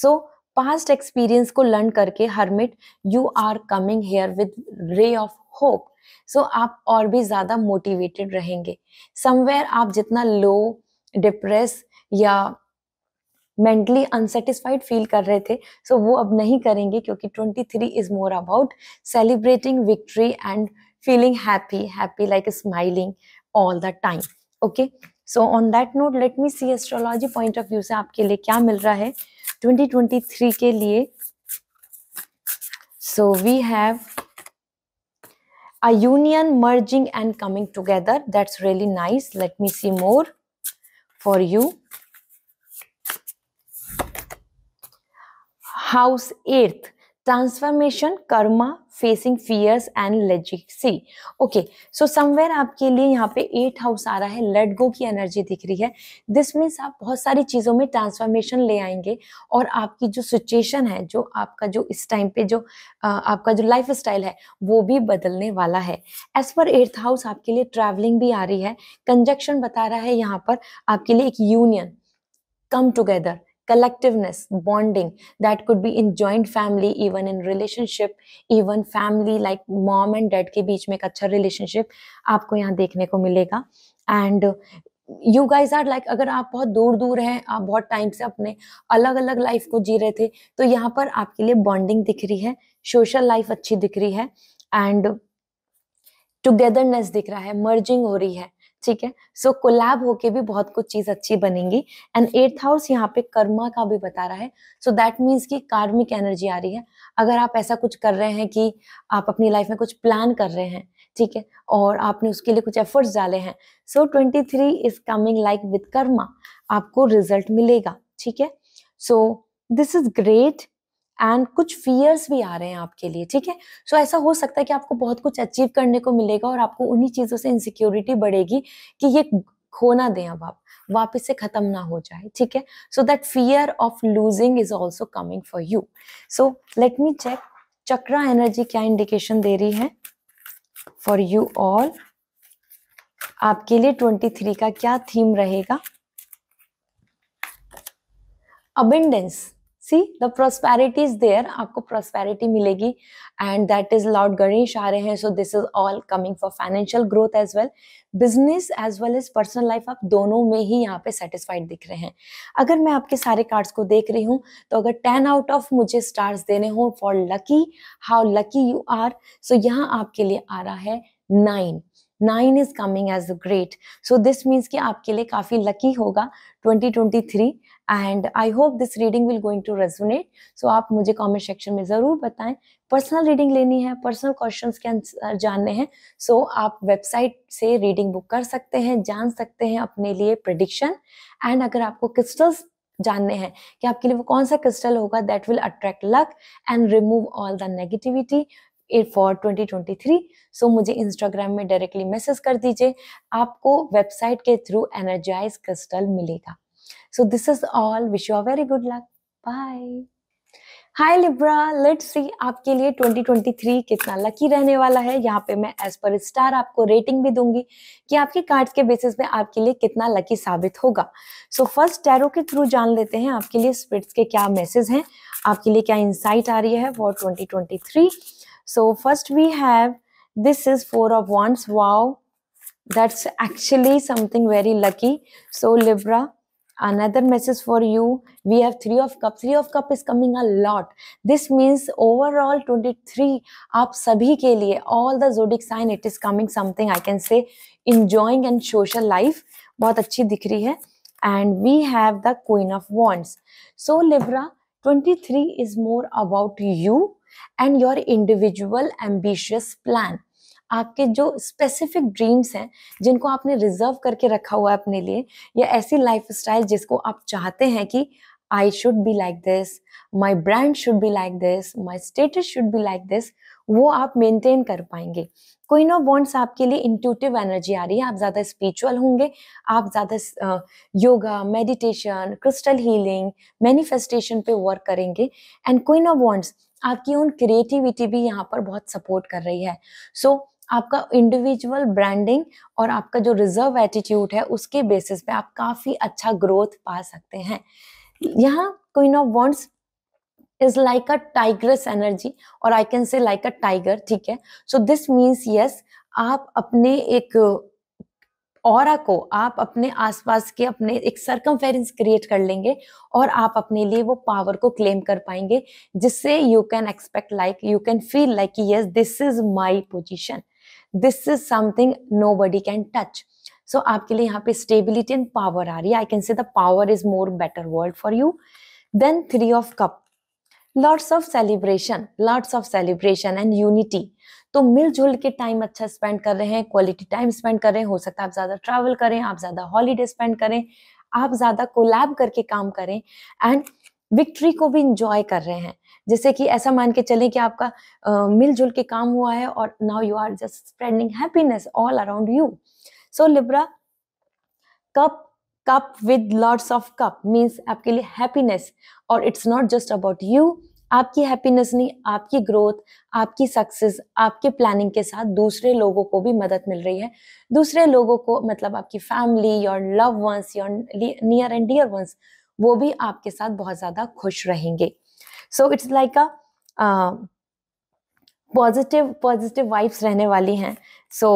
so past experience को लर्न करके hermit you are coming here with ray of hope so so, आप और भी ज़्यादा मोटिवेटेड रहेंगे समवेयर आप जितना लो डिप्रेस या मेंटली अनसेटिस्फाइड फील कर रहे थे सो so वो अब नहीं करेंगे क्योंकि 23 is more about celebrating victory and feeling happy happy like smiling all the time okay so on that note let me see astrology point of view से आपके लिए क्या मिल रहा है 2023 के लिए so we have a union merging and coming together that's really nice let me see more for you house earth transformation karma facing fears and legacy okay so somewhere आपके लिए यहाँ पे एट हाउस आ रहा है let go की energy दिख रही है दिस मीन्स आप बहुत सारी चीज़ों में ट्रांसफॉर्मेशन ले आएंगे और आपकी जो सिचुएशन है जो आपका जो इस टाइम पे जो आपका जो लाइफ स्टाइल है वो भी बदलने वाला है एज पर एट्थ हाउस आपके लिए ट्रैवलिंग भी आ रही है कंजक्शन बता रहा है यहाँ पर आपके लिए एक union come together collectiveness bonding that could be in joint family even in relationship even family like mom and dad के बीच में एक अच्छा relationship आपको यहाँ देखने को मिलेगा and you guys are like अगर आप बहुत दूर दूर हैं आप बहुत टाइम से अपने अलग अलग लाइफ को जी रहे थे तो यहाँ पर आपके लिए बॉन्डिंग दिख रही है सोशल लाइफ अच्छी दिख रही है एंड टुगेदरनेस दिख रहा है मर्जिंग हो रही है ठीक है सो कोलैब होके भी बहुत कुछ चीज अच्छी बनेंगी एंड एट्थ हाउस यहाँ पे कर्मा का भी बता रहा है सो दैट मीन्स कि कार्मिक एनर्जी आ रही है अगर आप ऐसा कुछ कर रहे हैं कि आप अपनी लाइफ में कुछ प्लान कर रहे हैं ठीक है और आपने उसके लिए कुछ एफर्ट्स डाले हैं so twenty three is coming like with karma आपको रिजल्ट मिलेगा ठीक है so this is great and कुछ फियर्स भी आ रहे हैं आपके लिए ठीक है सो so, ऐसा हो सकता है कि आपको बहुत कुछ अचीव करने को मिलेगा और आपको उन्हीं चीज़ों से इनसिक्योरिटी बढ़ेगी कि ये खो ना दें अब आप वापस से ख़त्म ना हो जाए ठीक है so that fear of losing is also coming for you so let me check chakra energy क्या इंडिकेशन दे रही है फॉर यू ऑल आपके लिए 23 का क्या थीम रहेगा abundance see the prosperity is there आपको प्रोस्पैरिटी मिलेगी and that is lord Ganesh आ रहे हैं so this is all coming for financial growth as well business as well as personal life आप दोनों में ही यहाँ पे सेटिस्फाइड दिख रहे हैं अगर मैं आपके सारे कार्ड्स को देख रही हूँ तो अगर टेन आउट ऑफ मुझे स्टार्स देने हों for lucky how lucky you are so यहाँ आपके लिए आ रहा है nine nine is coming as great so this means कि आपके लिए काफ़ी लकी होगा twenty twenty three and I hope this reading will going to resonate so आप मुझे कमेंट सेक्शन में ज़रूर बताएं पर्सनल रीडिंग लेनी है पर्सनल क्वेश्चन के आंसर जानने हैं सो so आप वेबसाइट से रीडिंग बुक कर सकते हैं जान सकते हैं अपने लिए प्रडिक्शन एंड अगर आपको क्रिस्टल्स जानने हैं कि आपके लिए वो कौन सा क्रिस्टल होगा that will attract luck and remove all the negativity for 2023 so मुझे इंस्टाग्राम में डायरेक्टली मैसेज कर दीजिए आपको वेबसाइट के थ्रू एनर्जाइज क्रिस्टल मिलेगा So this is all. Wish you a very good luck. Bye. Hi Libra let see आपके लिए 2023 कितना लकी रहने वाला है यहाँ पे मैं एज पर स्टार आपको रेटिंग भी दूंगी कि आपके कार्ड के बेसिस में आपके लिए कितना लकी साबित होगा सो फर्स्ट टैरो के थ्रू जान लेते हैं आपके लिए स्पिरिट्स के क्या मैसेज हैं आपके लिए क्या इंसाइट आ रही है for 2023 so first we have this is four of wands wow that's actually something very lucky so Libra another message for you we have three of cup three of cup is coming a lot this means overall 23 Up, sabhi ke liye all the zodiac sign it is coming something i can say enjoying and social life bahut achhi dikh rahi hai and we have the queen of wands so libra 23 is more about you and your individual ambitious plan आपके जो specific dreams हैं जिनको आपने reserve करके रखा हुआ है अपने लिए या ऐसी लाइफ स्टाइल जिसको आप चाहते हैं कि I should be like this my brand should be like this my status should be like this वो आप मेंटेन कर पाएंगे कोई ना बॉन्ड्स आपके लिए इंट्यूटिव एनर्जी आ रही है आप ज़्यादा स्पिरिचुअल होंगे आप ज़्यादा yoga meditation crystal healing manifestation पे वर्क करेंगे एंड कोई ना बॉन्ड्स आपकी उन क्रिएटिविटी भी यहाँ पर बहुत सपोर्ट कर रही है सो so, आपका इंडिविजुअल ब्रांडिंग और आपका जो रिजर्व एटीट्यूड है उसके बेसिस पे आप काफ़ी अच्छा ग्रोथ पा सकते हैं यहाँ queen of wands is like a tigress energy और I can say like a tiger ठीक है सो दिस मीन्स यस आप अपने एक और को आप अपने आसपास के अपने एक सरकम क्रिएट कर लेंगे और आप अपने लिए वो पावर को क्लेम कर पाएंगे जिससे you can expect like you can feel like yes this is my position this is something nobody can touch so आपके लिए यहाँ पे स्टेबिलिटी एंड पावर आ रही है I can say the power is more better world for you then three of cup lords of celebration lords of celebration and unity तो मिलजुल के टाइम अच्छा स्पेंड कर रहे हैं क्वालिटी टाइम स्पेंड कर रहे हैं हो सकता है आप ज़्यादा ट्रैवल करें आप ज़्यादा हॉलीडे स्पेंड करें आप ज़्यादा कोलैब करके काम करें एंड विक्ट्री को भी इंजॉय कर रहे हैं जैसे कि ऐसा मान के चलें कि आपका मिलजुल के काम हुआ है और now you are just spreading happiness all around you so Libra cup cup with lords of cup means आपके लिए हैप्पीनेस और it's not just about you आपकी हैप्पीनेस नहीं आपकी ग्रोथ आपकी सक्सेस आपके प्लानिंग के साथ दूसरे लोगों को भी मदद मिल रही है दूसरे लोगों को मतलब आपकी family your love ones your near and dear ones वो भी आपके साथ बहुत ज़्यादा खुश रहेंगे so it's like a positive positive vibes रहने वाली हैं सो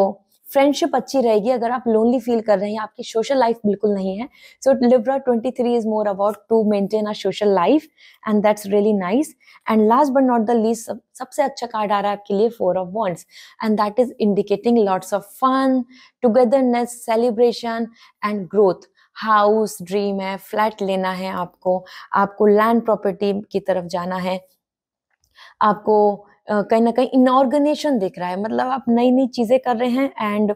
फ्रेंडशिप अच्छी रहेगी अगर आप लोनली फील कर रहे हैं आपकी सोशल लाइफ बिल्कुल नहीं है so Libra twenty three is more about to maintain a social life and that's really nice and last but not the least सबसे अच्छा कार्ड आ रहा है आपके लिए four of wands and that is indicating lots of fun togetherness celebration and growth house dream है flat लेना है आपको आपको लैंड प्रॉपर्टी की तरफ जाना है आपको कहीं ना कहीं इनऑर्गेनाइजेशन दिख रहा है मतलब आप नई नई चीज़ें कर रहे हैं एंड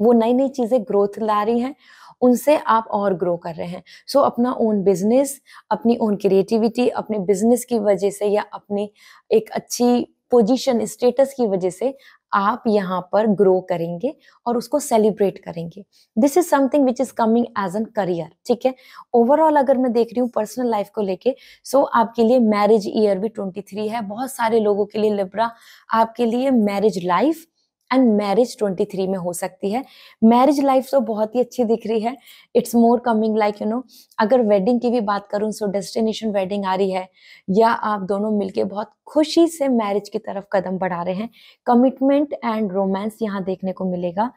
वो नई नई चीज़ें ग्रोथ ला रही हैं उनसे आप और ग्रो कर रहे हैं सो so, अपना ओन बिजनेस अपनी ओन क्रिएटिविटी अपने बिजनेस की वजह से या अपनी एक अच्छी पोजीशन स्टेटस की वजह से आप यहाँ पर ग्रो करेंगे और उसको सेलिब्रेट करेंगे this is something which is coming as an career ठीक है ओवरऑल अगर मैं देख रही हूँ पर्सनल लाइफ को लेके सो so आपके लिए मैरिज ईयर भी 23 है बहुत सारे लोगों के लिए लिब्रा आपके लिए मैरिज लाइफ एंड मैरिज 23 में हो सकती है मैरिज लाइफ तो बहुत ही अच्छी दिख रही है it's more coming like you know अगर वेडिंग की भी बात करूँ सो डेस्टिनेशन वेडिंग आ रही है या आप दोनों मिलके बहुत खुशी से मैरिज की तरफ कदम बढ़ा रहे हैं कमिटमेंट एंड रोमांस यहाँ देखने को मिलेगा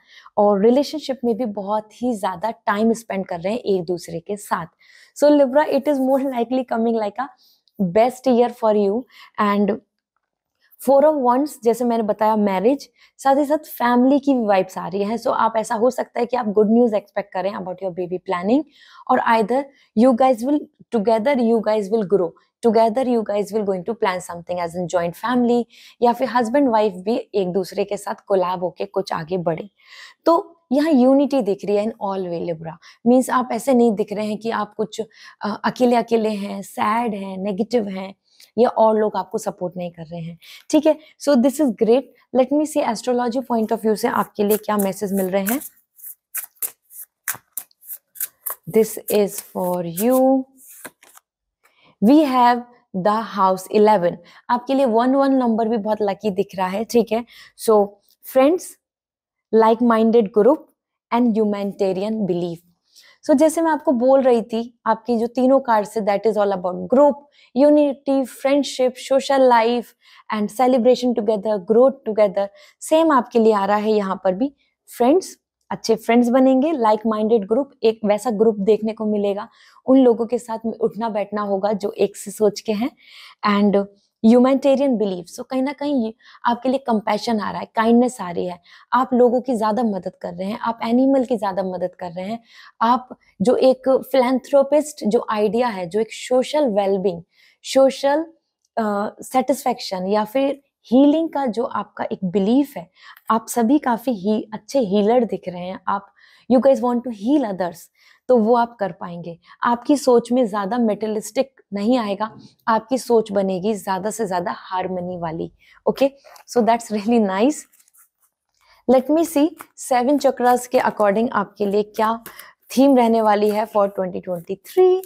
और रिलेशनशिप में भी बहुत ही ज़्यादा टाइम स्पेंड कर रहे हैं एक दूसरे के साथ so Libra it is more likely coming like a best year for you and four of wands जैसे मैंने बताया मैरिज साथ ही साथ फैमिली की वाइब्स आ रही है सो so, आप ऐसा हो सकता है कि आप गुड न्यूज एक्सपेक्ट करें अबाउट योर बेबी प्लानिंग और either you guys will together you guys will grow together you guys will going to plan something as an joint family या फिर हस्बैंड वाइफ भी एक दूसरे के साथ कोलैब होके कुछ आगे बढ़े तो यहाँ यूनिटी दिख रही है in all way Libra means आप ऐसे नहीं दिख रहे हैं कि आप कुछ अकेले अकेले हैं सैड हैं नेगेटिव हैं या और लोग आपको सपोर्ट नहीं कर रहे हैं ठीक है so this is great let me see astrology point of view से आपके लिए क्या मैसेज मिल रहे हैं this is for you we have the house eleven आपके लिए वन वन नंबर भी बहुत लकी दिख रहा है ठीक है so friends like minded group and humanitarian belief so so, जैसे मैं आपको बोल रही थी आपकी जो तीनों कार्ड से that is all about group unity friendship social life and celebration together growth together same आपके लिए आ रहा है यहाँ पर भी फ्रेंड्स अच्छे फ्रेंड्स बनेंगे लाइक माइंडेड ग्रुप एक वैसा ग्रुप देखने को मिलेगा उन लोगों के साथ उठना बैठना होगा जो एक से सोच के हैं एंड ह्यूमैनिटेरियन बिलीफ सो कहीं ना कहीं आपके लिए कंपैशन आ रहा है काइंडनेस आ रही है आप लोगों की ज़्यादा मदद कर रहे हैं आप एनिमल की ज़्यादा मदद कर रहे हैं आप जो एक फिलेंथ्रोपिस्ट जो आइडिया है जो एक सोशल वेलबींग सोशल सेटिस्फेक्शन या फिर हीलिंग का जो आपका एक बिलीफ है आप सभी काफ़ी ही अच्छे हीलर दिख रहे हैं आप you guys want to heal others तो वो आप कर पाएंगे आपकी सोच में ज़्यादा मेटलिस्टिक नहीं आएगा आपकी सोच बनेगी ज़्यादा से ज़्यादा हारमनी वाली okay so that's really nice let me see seven chakras के अकॉर्डिंग आपके लिए क्या थीम रहने वाली है for 2023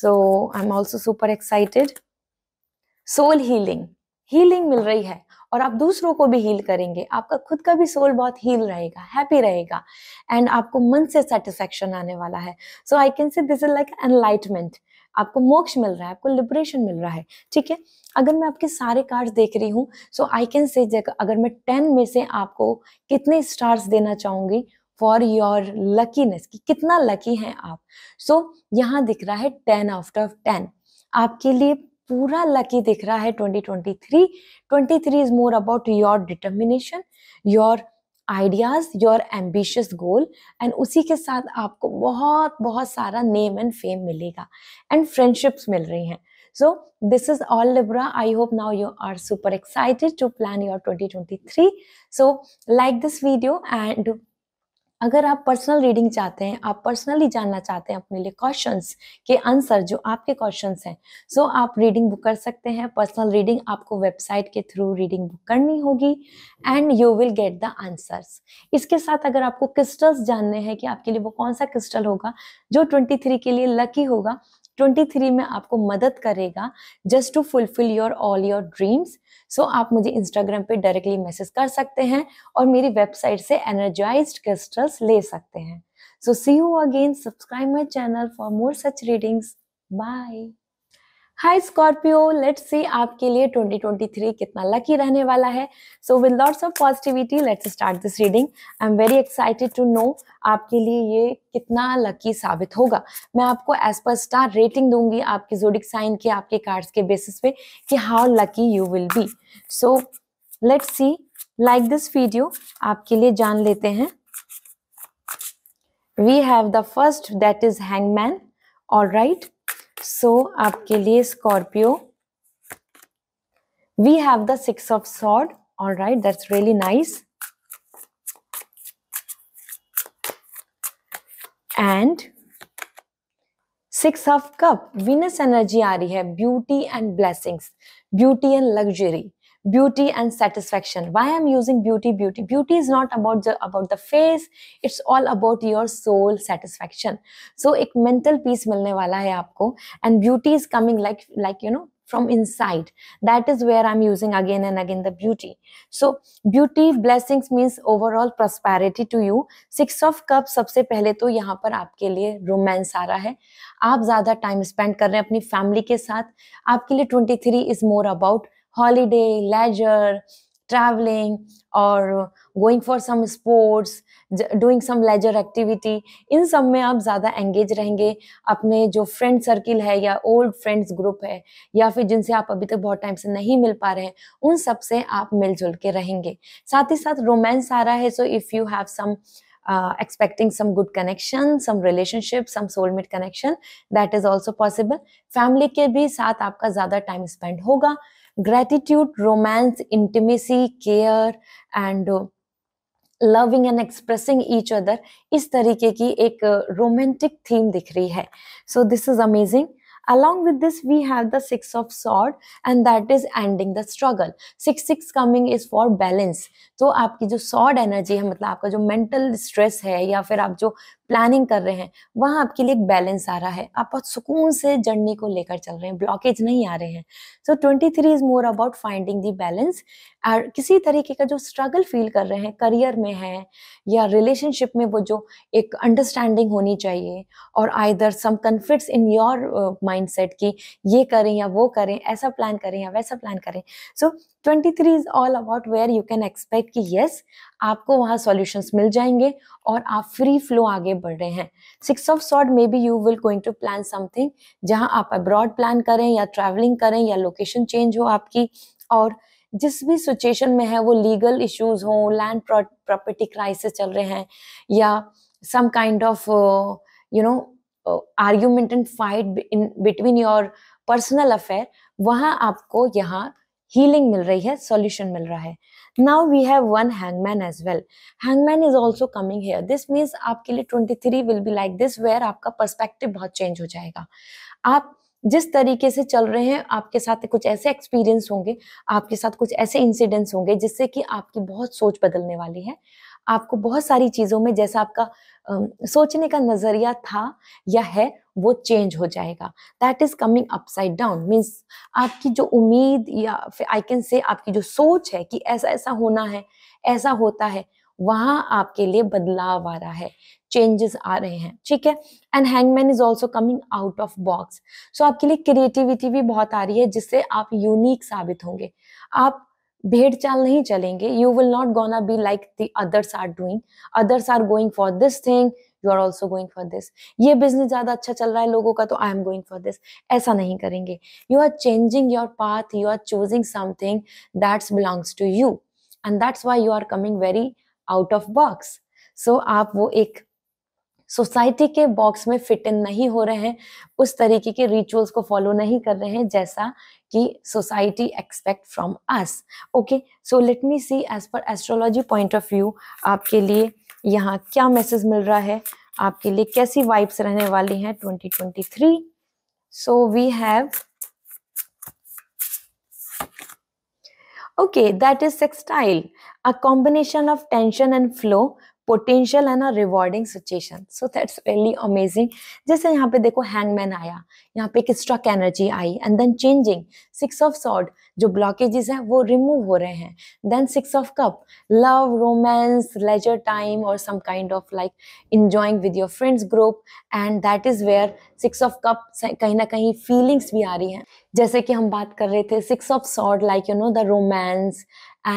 so I am also super excited soul healing healing मिल रही है और आप दूसरों को भी हील करेंगे आपका खुद का भी सोल बहुत हील रहेगा हैप्पी रहेगा एंड आपको मन से सेटिस्फेक्शन आने वाला है so I can say this is like enlightenment आपको मोक्ष मिल रहा है आपको लिबरेशन मिल रहा है ठीक है अगर मैं आपके सारे कार्ड्स देख रही हूँ सो आई कैन से अगर मैं टेन में से आपको कितने स्टार्स देना चाहूंगी फॉर योर लकीनेस कि कितना लकी हैं आप सो so, यहाँ दिख रहा है टेन आउट ऑफ टेन आपके लिए पूरा लकी दिख रहा है 2023 23 is more about your determination your ideas your ambitious goal and उसी के साथ आपको बहुत बहुत सारा नेम एंड फेम मिलेगा एंड फ्रेंडशिप्स मिल रही हैं so this is all Libra I hope now you are super excited to plan your 2023 so like this video and अगर आप पर्सनल रीडिंग चाहते हैं आप पर्सनली जानना चाहते हैं अपने लिए क्वेश्चंस के आंसर जो आपके क्वेश्चंस हैं सो so आप रीडिंग बुक कर सकते हैं पर्सनल रीडिंग आपको वेबसाइट के थ्रू रीडिंग बुक करनी होगी and you will get the answers इसके साथ अगर आपको क्रिस्टल्स जानने हैं कि आपके लिए वो कौन सा क्रिस्टल होगा जो ट्वेंटी के लिए लकी होगा 23 में आपको मदद करेगा just to fulfill your all your dreams so आप मुझे इंस्टाग्राम पे डायरेक्टली मैसेज कर सकते हैं और मेरी वेबसाइट से एनर्जाइज क्रिस्टल्स ले सकते हैं so see you again subscribe my channel for more such readings bye hi Scorpio let's see आपके लिए 2023 कितना लकी रहने वाला है so with lots of positivity let's start this reading I am very excited to know आपके लिए ये कितना लकी साबित होगा मैं आपको एज पर स्टार रेटिंग दूंगी आपके जोडिक साइन के आपके कार्ड्स के बेसिस पे कि how lucky you will be so let's see like this video आपके लिए जान लेते हैं we have the first that is hangman all right so so, आपके लिए Scorpio we have the six of sword all right that's really nice and six of cup Venus energy आ रही है beauty and blessings beauty and luxury beauty and satisfaction why i'm using beauty beauty beauty is not about the about the face it's all about your soul satisfaction so ek mental peace milne wala hai aapko and beauty is coming like like you know from inside that is where i'm using again and again the beauty so beauty blessings means overall prosperity to you six of cups sabse pehle to yahan par aapke liye romance aa raha hai aap zyada time spend kar rahe hain apni family ke sath aapke liye 23 is more about holiday, leisure, traveling और going for some sports, doing some leisure activity इन सब में आप ज़्यादा engage रहेंगे अपने जो friend circle है या ओल्ड फ्रेंड्स ग्रुप है या फिर जिनसे आप अभी तक बहुत टाइम से नहीं मिल पा रहे हैं उन सब से आप मिलजुल के रहेंगे साथ ही साथ रोमांस आ रहा है so if you have some uh, expecting some good connection some relationship some soulmate connection that is also possible family के भी साथ आपका ज्यादा time spend होगा gratitude, romance, intimacy, care, and loving and expressing each other इस तरीके की एक रोमांटिक uh, थीम दिख रही है so this is amazing along with this we have the six of sword and that is ending the struggle six six coming is for balance तो आपकी जो सॉर्ड एनर्जी है मतलब आपका जो मेंटल स्ट्रेस है या फिर आप जो प्लानिंग कर रहे हैं वहाँ आपके लिए एक बैलेंस आ रहा है आप बहुत सुकून से जर्नी को लेकर चल रहे हैं ब्लॉकेज नहीं आ रहे हैं so twenty three is more about finding the balance और किसी तरीके का जो स्ट्रगल फील कर रहे हैं करियर में है या रिलेशनशिप में वो जो एक अंडरस्टैंडिंग होनी चाहिए और either some conflict in your mindset ये करें या वो करें ऐसा प्लान करें या वैसा प्लान करें so twenty three is all about where you can expect कि येस आपको वहाँ सॉल्यूशंस मिल जाएंगे और आप फ्री फ्लो आगे बढ़ रहे हैं six of sword may B you will going to plan something जहाँ आप अब्रॉड प्लान करें या ट्रैवलिंग करें या लोकेशन चेंज हो आपकी और जिस भी सिचुएशन में है वो लीगल इश्यूज हो लैंड प्रॉपर्टी क्राइसिस चल रहे हैं या some kind of you know argument and fight in between your personal affair वहां आपको यहाँ हीलिंग मिल रही है सॉल्यूशन मिल रहा है now we have one hangman as well hangman is also coming here this means आपके लिए twenty three will be like this where आपका परस्पेक्टिव बहुत चेंज हो जाएगा आप जिस तरीके से चल रहे हैं आपके साथ कुछ ऐसे एक्सपीरियंस होंगे आपके साथ कुछ ऐसे इंसिडेंट्स होंगे जिससे कि आपकी बहुत सोच बदलने वाली है आपको बहुत सारी चीज़ों में जैसा आपका आ, सोचने का नज़रिया था या है वो चेंज हो जाएगा that is coming upside down means आपकी जो उम्मीद या फिर आई कैन से आपकी जो सोच है कि ऐसा ऐसा होना है ऐसा होता है वहां आपके लिए बदलाव आ रहा है चेंजेस आ रहे हैं ठीक है and hangman is also coming out of box so आपके लिए क्रिएटिविटी भी बहुत आ रही है जिससे आप यूनिक साबित होंगे आप भेड़ चाल नहीं चलेंगे you will not gonna be like the others are doing others are going for this thing you are also going for this ये बिजनेस ज्यादा अच्छा चल रहा है लोगों का तो I am going for this ऐसा नहीं करेंगे you are changing your path you are choosing something that's belongs to you and that's why you are coming very out of box so आप वो एक सोसाइटी के बॉक्स में fit in नहीं हो रहे हैं उस तरीके के रिचुअल्स को फॉलो नहीं कर रहे हैं जैसा कि society expect from us okay so let me see as per astrology point of view आपके लिए यहाँ क्या मैसेज मिल रहा है आपके लिए कैसी वाइब्स रहने वाली हैं 2023 so we have Okay, that is sextile, a combination of tension and flow potential है ना rewarding situation so that's really amazing जैसे यहाँ पे देखो हैंगमैन आया यहाँ पे एक स्ट्रक एनर्जी आई and then changing six of sword जो ब्लॉकेजेस हैं वो रिमूव हो रहे हैं then six of cup love romance leisure time और some kind of like enjoying with your friends group and that is where six of cup कहीं ना कहीं फीलिंग्स भी आ रही हैं जैसे कि हम बात कर रहे थे six of sword like you know the romance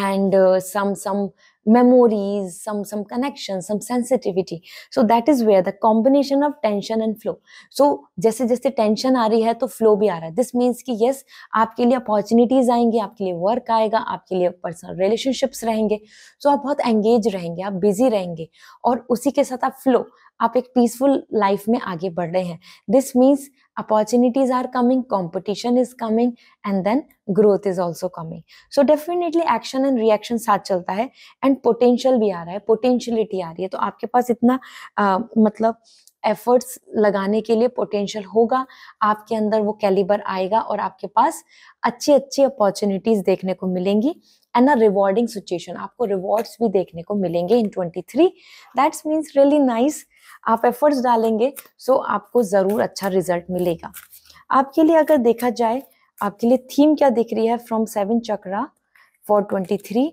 and some some memories some some connection some sensitivity so that is where the combination of tension and flow so जैसे जैसे टेंशन आ रही है तो फ्लो भी आ रहा है दिस मीन्स कि यस yes, आपके लिए अपॉर्चुनिटीज आएंगी आपके लिए वर्क आएगा आपके लिए पर्सनल रिलेशनशिप्स रहेंगे सो so आप बहुत एंगेज रहेंगे आप बिजी रहेंगे और उसी के साथ आप फ्लो आप एक पीसफुल लाइफ में आगे बढ़ रहे हैं this means opportunities are coming competition is coming and then growth is also coming so definitely action and reaction साथ चलता है एंड पोटेंशियल भी आ रहा है पोटेंशियलिटी आ रही है तो आपके पास इतना आ, मतलब एफर्ट्स लगाने के लिए पोटेंशियल होगा आपके अंदर वो कैलिबर आएगा और आपके पास अच्छी अच्छी अपॉर्चुनिटीज देखने को मिलेंगी एंड अ रिवॉर्डिंग सिचुएशन आपको रिवॉर्ड्स भी देखने को मिलेंगे in twenty three that means really nice आप एफर्ट्स डालेंगे सो so आपको जरूर अच्छा रिजल्ट मिलेगा आपके लिए अगर देखा जाए आपके लिए थीम क्या दिख रही है from seven chakra for twenty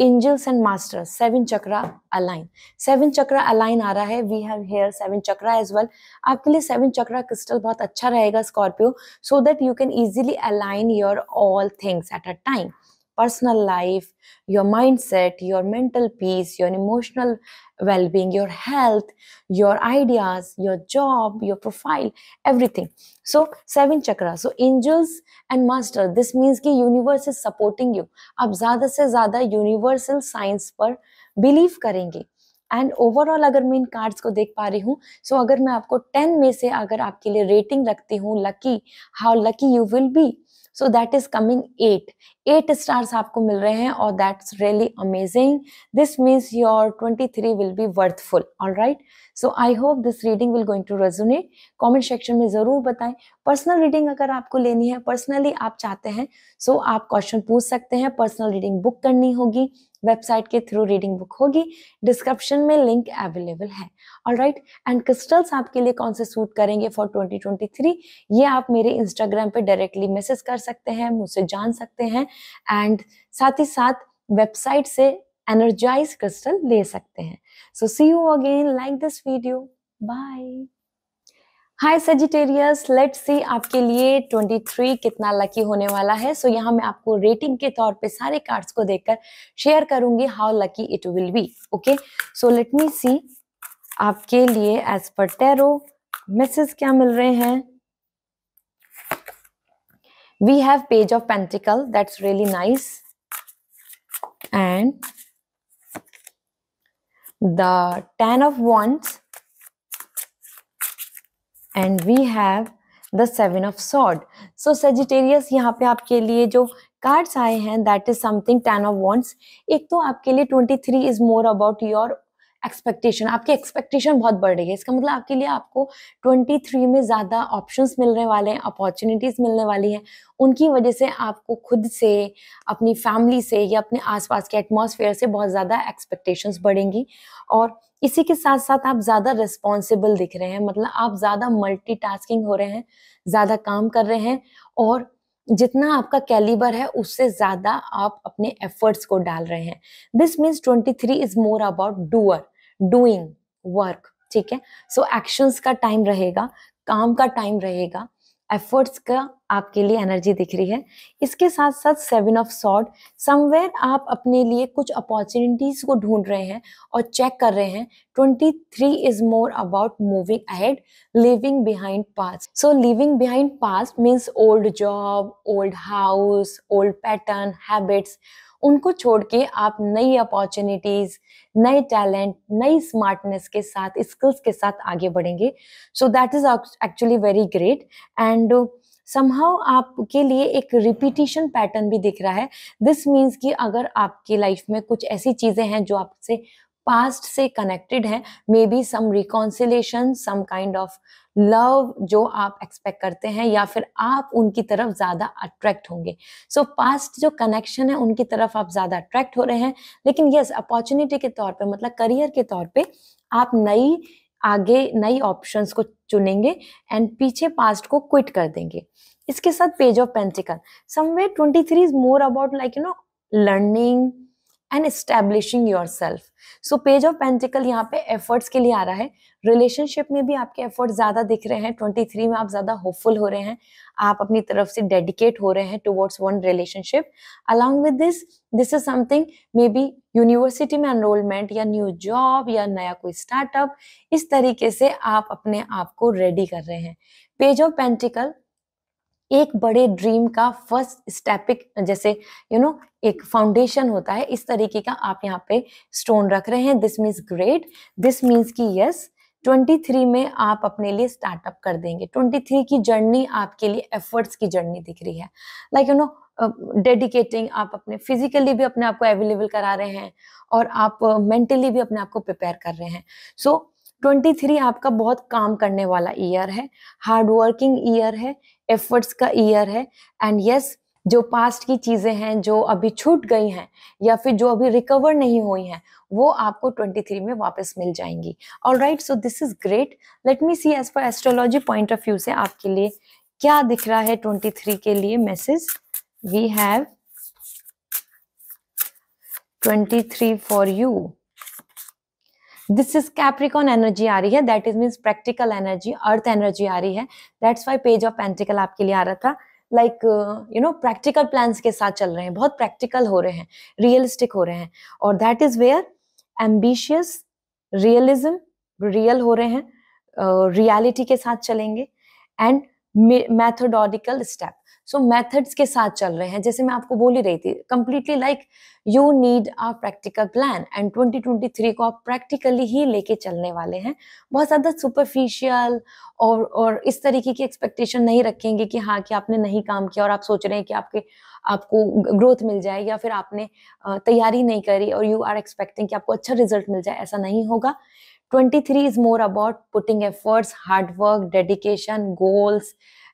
angels and master seven chakra align seven chakra align आ रहा है we have here seven chakra as well आपके लिए सेवन चक्रा क्रिस्टल बहुत अच्छा रहेगा Scorpio so that you can easily align your all things at a time personal life, your mindset, your mental peace, your emotional well being, your health, your ideas, your job, your profile, everything. So, seven chakras. So, angels and master. This means कि universe is supporting you. आप ज़्यादा से ज़्यादा universal science पर believe करेंगे and overall अगर मैं इन cards को देख पा रही हूँ सो so अगर मैं आपको टेन में से अगर आपके लिए रेटिंग रखती हूँ lucky how lucky you will be so that is coming at eight stars आपको मिल रहे हैं और that's really amazing this means your twenty three will be worthful all right so I hope this reading will going to resonate comment section में ज़रूर बताएं personal reading अगर आपको लेनी है पर्सनली आप चाहते हैं सो so आप क्वेश्चन पूछ सकते हैं पर्सनल रीडिंग बुक करनी होगी वेबसाइट के थ्रू रीडिंग बुक होगी डिस्क्रिप्शन में लिंक अवेलेबल है ऑल राइट एंड क्रिस्टल्स आपके लिए कौन से सूट करेंगे फॉर 2023 ये आप मेरे इंस्टाग्राम पे डायरेक्टली मैसेज कर सकते हैं मुझसे जान सकते हैं एंड साथ ही साथ वेबसाइट से एनर्जाइज क्रिस्टल ले सकते हैं so see you again like this video bye hi Sagittarius let's see आपके लिए 23 कितना लकी होने वाला है सो so, यहाँ मैं आपको रेटिंग के तौर पे सारे कार्ड्स को देखकर शेयर करूंगी how lucky it will be okay so let me see आपके लिए एज पर टेरो मैसेज क्या मिल रहे हैं we have page of pentacle that's really nice and the ten of wands and we have the seven of sword so Sagittarius यहाँ पे आपके लिए जो कार्ड्स आए हैं that is something ten of wands एक तो आपके लिए twenty three is more about your expectation आपकी एक्सपेक्टेशन बहुत बढ़ रही है इसका मतलब आपके लिए आपको 23 में ज़्यादा ऑप्शंस मिलने वाले हैं अपॉर्चुनिटीज़ मिलने वाली हैं उनकी वजह से आपको खुद से अपनी फैमिली से या अपने आसपास के एटमॉस्फेयर से बहुत ज़्यादा एक्सपेक्टेशंस बढ़ेंगी और इसी के साथ साथ आप ज़्यादा रिस्पॉन्सिबल दिख रहे हैं मतलब आप ज़्यादा मल्टी हो रहे हैं ज़्यादा काम कर रहे हैं और जितना आपका कैलिबर है उससे ज़्यादा आप अपने एफर्ट्स को डाल रहे हैं this means 23 is more about doer doing work ठीक है सो so, एक्शंस का टाइम रहेगा काम का टाइम रहेगा एफर्ट्स का आपके लिए एनर्जी दिख रही है इसके साथ साथ सेवन ऑफ सॉर्ड समवेयर आप अपने लिए कुछ अपॉर्चुनिटीज को ढूंढ रहे हैं और चेक कर रहे हैं twenty three is more about moving ahead living behind past so living behind past means old job old house old pattern habits उनको छोड़ के आप नई अपॉर्चुनिटीज नए टैलेंट नई स्मार्टनेस के साथ स्किल्स के साथ आगे बढ़ेंगे so that is actually very great and somehow आपके लिए एक रिपीटिशन पैटर्न भी दिख रहा है दिस मीन्स कि अगर आपकी लाइफ में कुछ ऐसी चीज़ें हैं जो आपसे पास्ट से कनेक्टेड है मे be some reconciliation some kind of love जो आप एक्सपेक्ट करते हैं या फिर आप उनकी तरफ ज़्यादा अट्रैक्ट होंगे सो so, पास्ट जो कनेक्शन है उनकी तरफ आप ज़्यादा अट्रैक्ट हो रहे हैं लेकिन यस yes, अपॉर्चुनिटी के तौर पे मतलब करियर के तौर पे आप नई आगे नई ऑप्शंस को चुनेंगे एंड पीछे पास्ट को क्विट कर देंगे इसके साथ page of pentacle somewhere twenty three is more about like you know learning and establishing yourself so page of pentacle यहाँ पे एफर्ट्स के लिए आ रहा है रिलेशनशिप में भी आपके एफर्ट्स ज़्यादा दिख रहे हैं ट्वेंटी थ्री में आप ज़्यादा होपफुल हो रहे हैं आप अपनी तरफ से डेडिकेट हो रहे हैं towards one relationship along with this this is something may be university में एनरोलमेंट या न्यू जॉब या नया कोई स्टार्टअप इस तरीके से आप अपने आप को रेडी कर रहे हैं पेज ऑफ पेंटिकल एक बड़े ड्रीम का फर्स्ट स्टेपिक जैसे यू you नो know, एक फाउंडेशन होता है इस तरीके का आप यहाँ पे स्टोन रख रहे हैं this means great this means की यस 23 में आप अपने लिए स्टार्टअप कर देंगे 23 की जर्नी आपके लिए एफर्ट्स की जर्नी दिख रही है लाइक यू नो डेडिकेटिंग आप अपने फिजिकली भी अपने आप को अवेलेबल करा रहे हैं और आप मेंटली uh, भी अपने आप को प्रिपेयर कर रहे हैं सो so, 23 आपका बहुत काम करने वाला ईयर है हार्ड वर्किंग ईयर है एफर्ट्स का ईयर है एंड यस yes, जो पास्ट की चीज़ें हैं जो अभी छूट गई हैं या फिर जो अभी रिकवर नहीं हुई हैं वो आपको 23 में वापस मिल जाएंगी all right so this is great let me see as per astrology point of view से आपके लिए क्या दिख रहा है 23 के लिए message we have 23 for you this is Capricorn energy आ रही है that is means practical energy earth energy आ रही है that's why page of pentacle आपके लिए आ रहा था like you know practical plans के साथ चल रहे हैं बहुत प्रैक्टिकल हो रहे हैं रियलिस्टिक हो रहे हैं और that is where ambitious realism real हो रहे हैं रियलिटी uh, के साथ चलेंगे and methodical step so so, methods के साथ चल रहे हैं जैसे मैं आपको बोल ही रही थी completely like you need a practical plan and 2023 को आप प्रैक्टिकली ही लेके चलने वाले हैं बहुत ज़्यादा सुपरफिशियल और और इस तरीके की एक्सपेक्टेशन नहीं रखेंगे कि हाँ कि आपने नहीं काम किया और आप सोच रहे हैं कि आपके आपको ग्रोथ मिल जाए या फिर आपने तैयारी नहीं करी और यू आर एक्सपेक्टिंग कि आपको अच्छा रिजल्ट मिल जाए ऐसा नहीं होगा 23 is more about putting efforts, hard work, dedication, goals,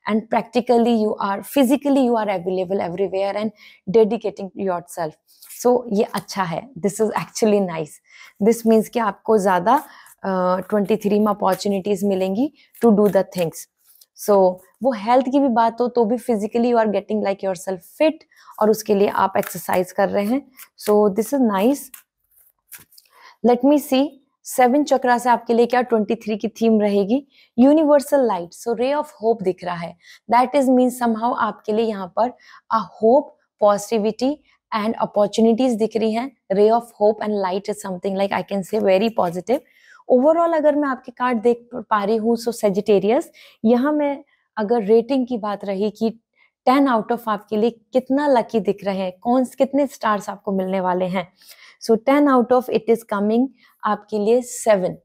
and practically you are physically you are available everywhere and dedicating yourself so, ye acha hai this is actually nice this means ki aapko zyada uh, 23 में opportunities milengi to do the things सो वो health की भी बात हो तो भी physically you are getting like yourself fit और उसके लिए आप एक्सरसाइज कर रहे हैं so this is nice let me see seven chakra से आपके लिए क्या ट्वेंटी थ्री की थीम रहेगी universal light so ray of hope दिख रहा है दैट इज मीन समहाउ आपके लिए यहाँ पर a hope positivity and opportunities दिख रही हैं ray of hope and light is something like I can say very positive overall अगर मैं आपके कार्ड देख पा रही हूँ सो सेजिटेरियस यहाँ मैं अगर रेटिंग की बात रही कि टेन आउट ऑफ आपके लिए कितना लकी दिख रहे हैं कौन कितने स्टार्स आपको मिलने वाले हैं so ten out of it is coming आपके लिए सेवन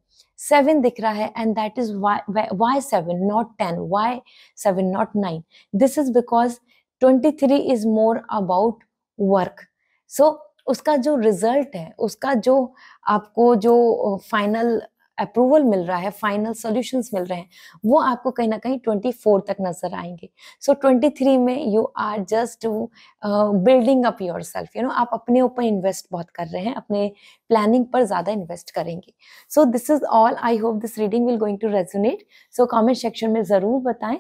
सेवन दिख रहा है and that is why seven not ten why seven not nine this is because twenty three is more about work so उसका जो रिजल्ट है उसका जो आपको जो फाइनल uh, अप्रूवल मिल रहा है फाइनल सॉल्यूशंस मिल रहे हैं वो आपको कहीं ना कहीं 24 तक नजर आएंगे सो so, 23 में you are just building up yourself you know आप अपने ऊपर इन्वेस्ट बहुत कर रहे हैं अपने प्लानिंग पर ज़्यादा इन्वेस्ट करेंगे so this is all I hope this reading will going to resonate so comment section में ज़रूर बताएं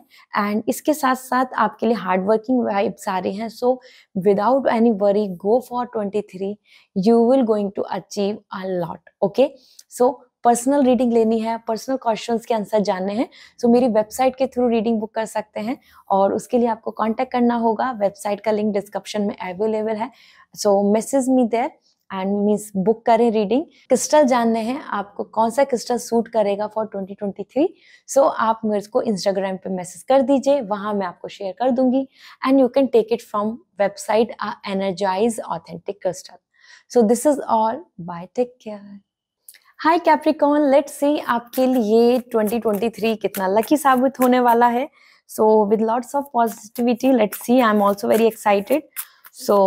एंड इसके साथ साथ आपके लिए हार्ड वर्किंग वाइब्स आ रही हैं so without any worry go for twenty three you will going to achieve a lot okay so personal reading लेनी है पर्सनल क्वेश्चन के आंसर जानने हैं सो मेरी वेबसाइट के थ्रू रीडिंग बुक कर सकते हैं और उसके लिए आपको कॉन्टैक्ट करना होगा वेबसाइट का लिंक डिस्क्रिप्शन में अवेलेबल है so message me there and means book करें रीडिंग क्रिस्टल जानने हैं आपको कौन सा क्रिस्टल सूट करेगा फॉर 2023 सो आप मेरे को इंस्टाग्राम पे मैसेज कर दीजिए वहाँ मैं आपको शेयर कर दूंगी and you can take it from website ah energise authentic crystal so this is all bye take care hi Capricorn let see आपके लिए 2023 कितना लकी साबित होने वाला है so with lots of positivity let see I am also very excited so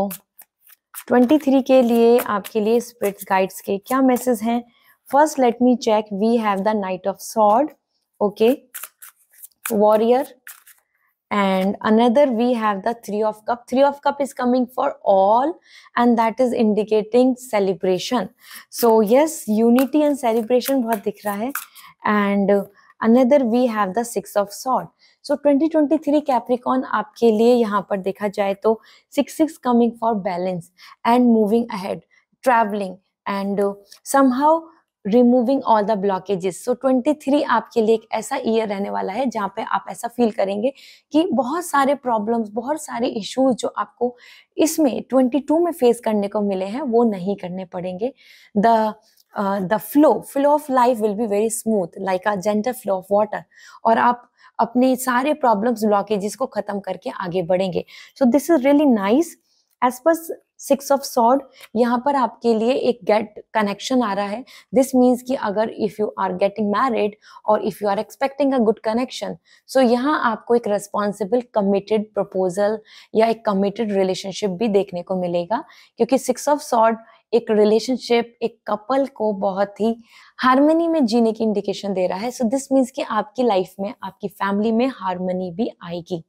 23 के लिए आपके लिए स्पिरिट्स गाइड्स के क्या मैसेज हैं first let me check we have the knight of sword okay warrior and another we have the three of cup three of cup is coming for all and that is indicating celebration so yes unity and celebration bahut dikh raha hai and another we have the six of sword so 2023 capricorn आपके लिए यहाँ पर देखा जाए तो six six coming for balance and moving ahead travelling and somehow. Removing all the blockages so 23 आपके लिए एक ऐसा ईयर रहने वाला है जहाँ पे आप ऐसा फील करेंगे कि बहुत सारे प्रॉब्लम्स बहुत सारे इश्यूज जो आपको इसमें 22 में फेस करने को मिले हैं वो नहीं करने पड़ेंगे the the flow flow of life will be very smooth like a gentle flow of water और आप अपने सारे प्रॉब्लम्स ब्लॉकेजेस को खत्म करके आगे बढ़ेंगे so this is really nice as per six of sword यहाँ पर आपके लिए एक गेट कनेक्शन आ रहा है दिस मीन्स कि अगर if you are getting married और if you are expecting a good connection so यहाँ आपको एक रेस्पॉन्सिबल कमिटेड प्रपोजल या एक कमिटेड रिलेशनशिप भी देखने को मिलेगा क्योंकि सिक्स ऑफ सॉर्ड एक रिलेशनशिप एक कपल को बहुत ही हारमोनी में जीने की इंडिकेशन दे रहा है सो दिस मीन्स कि आपकी लाइफ में आपकी फैमिली में हारमोनी भी आएगी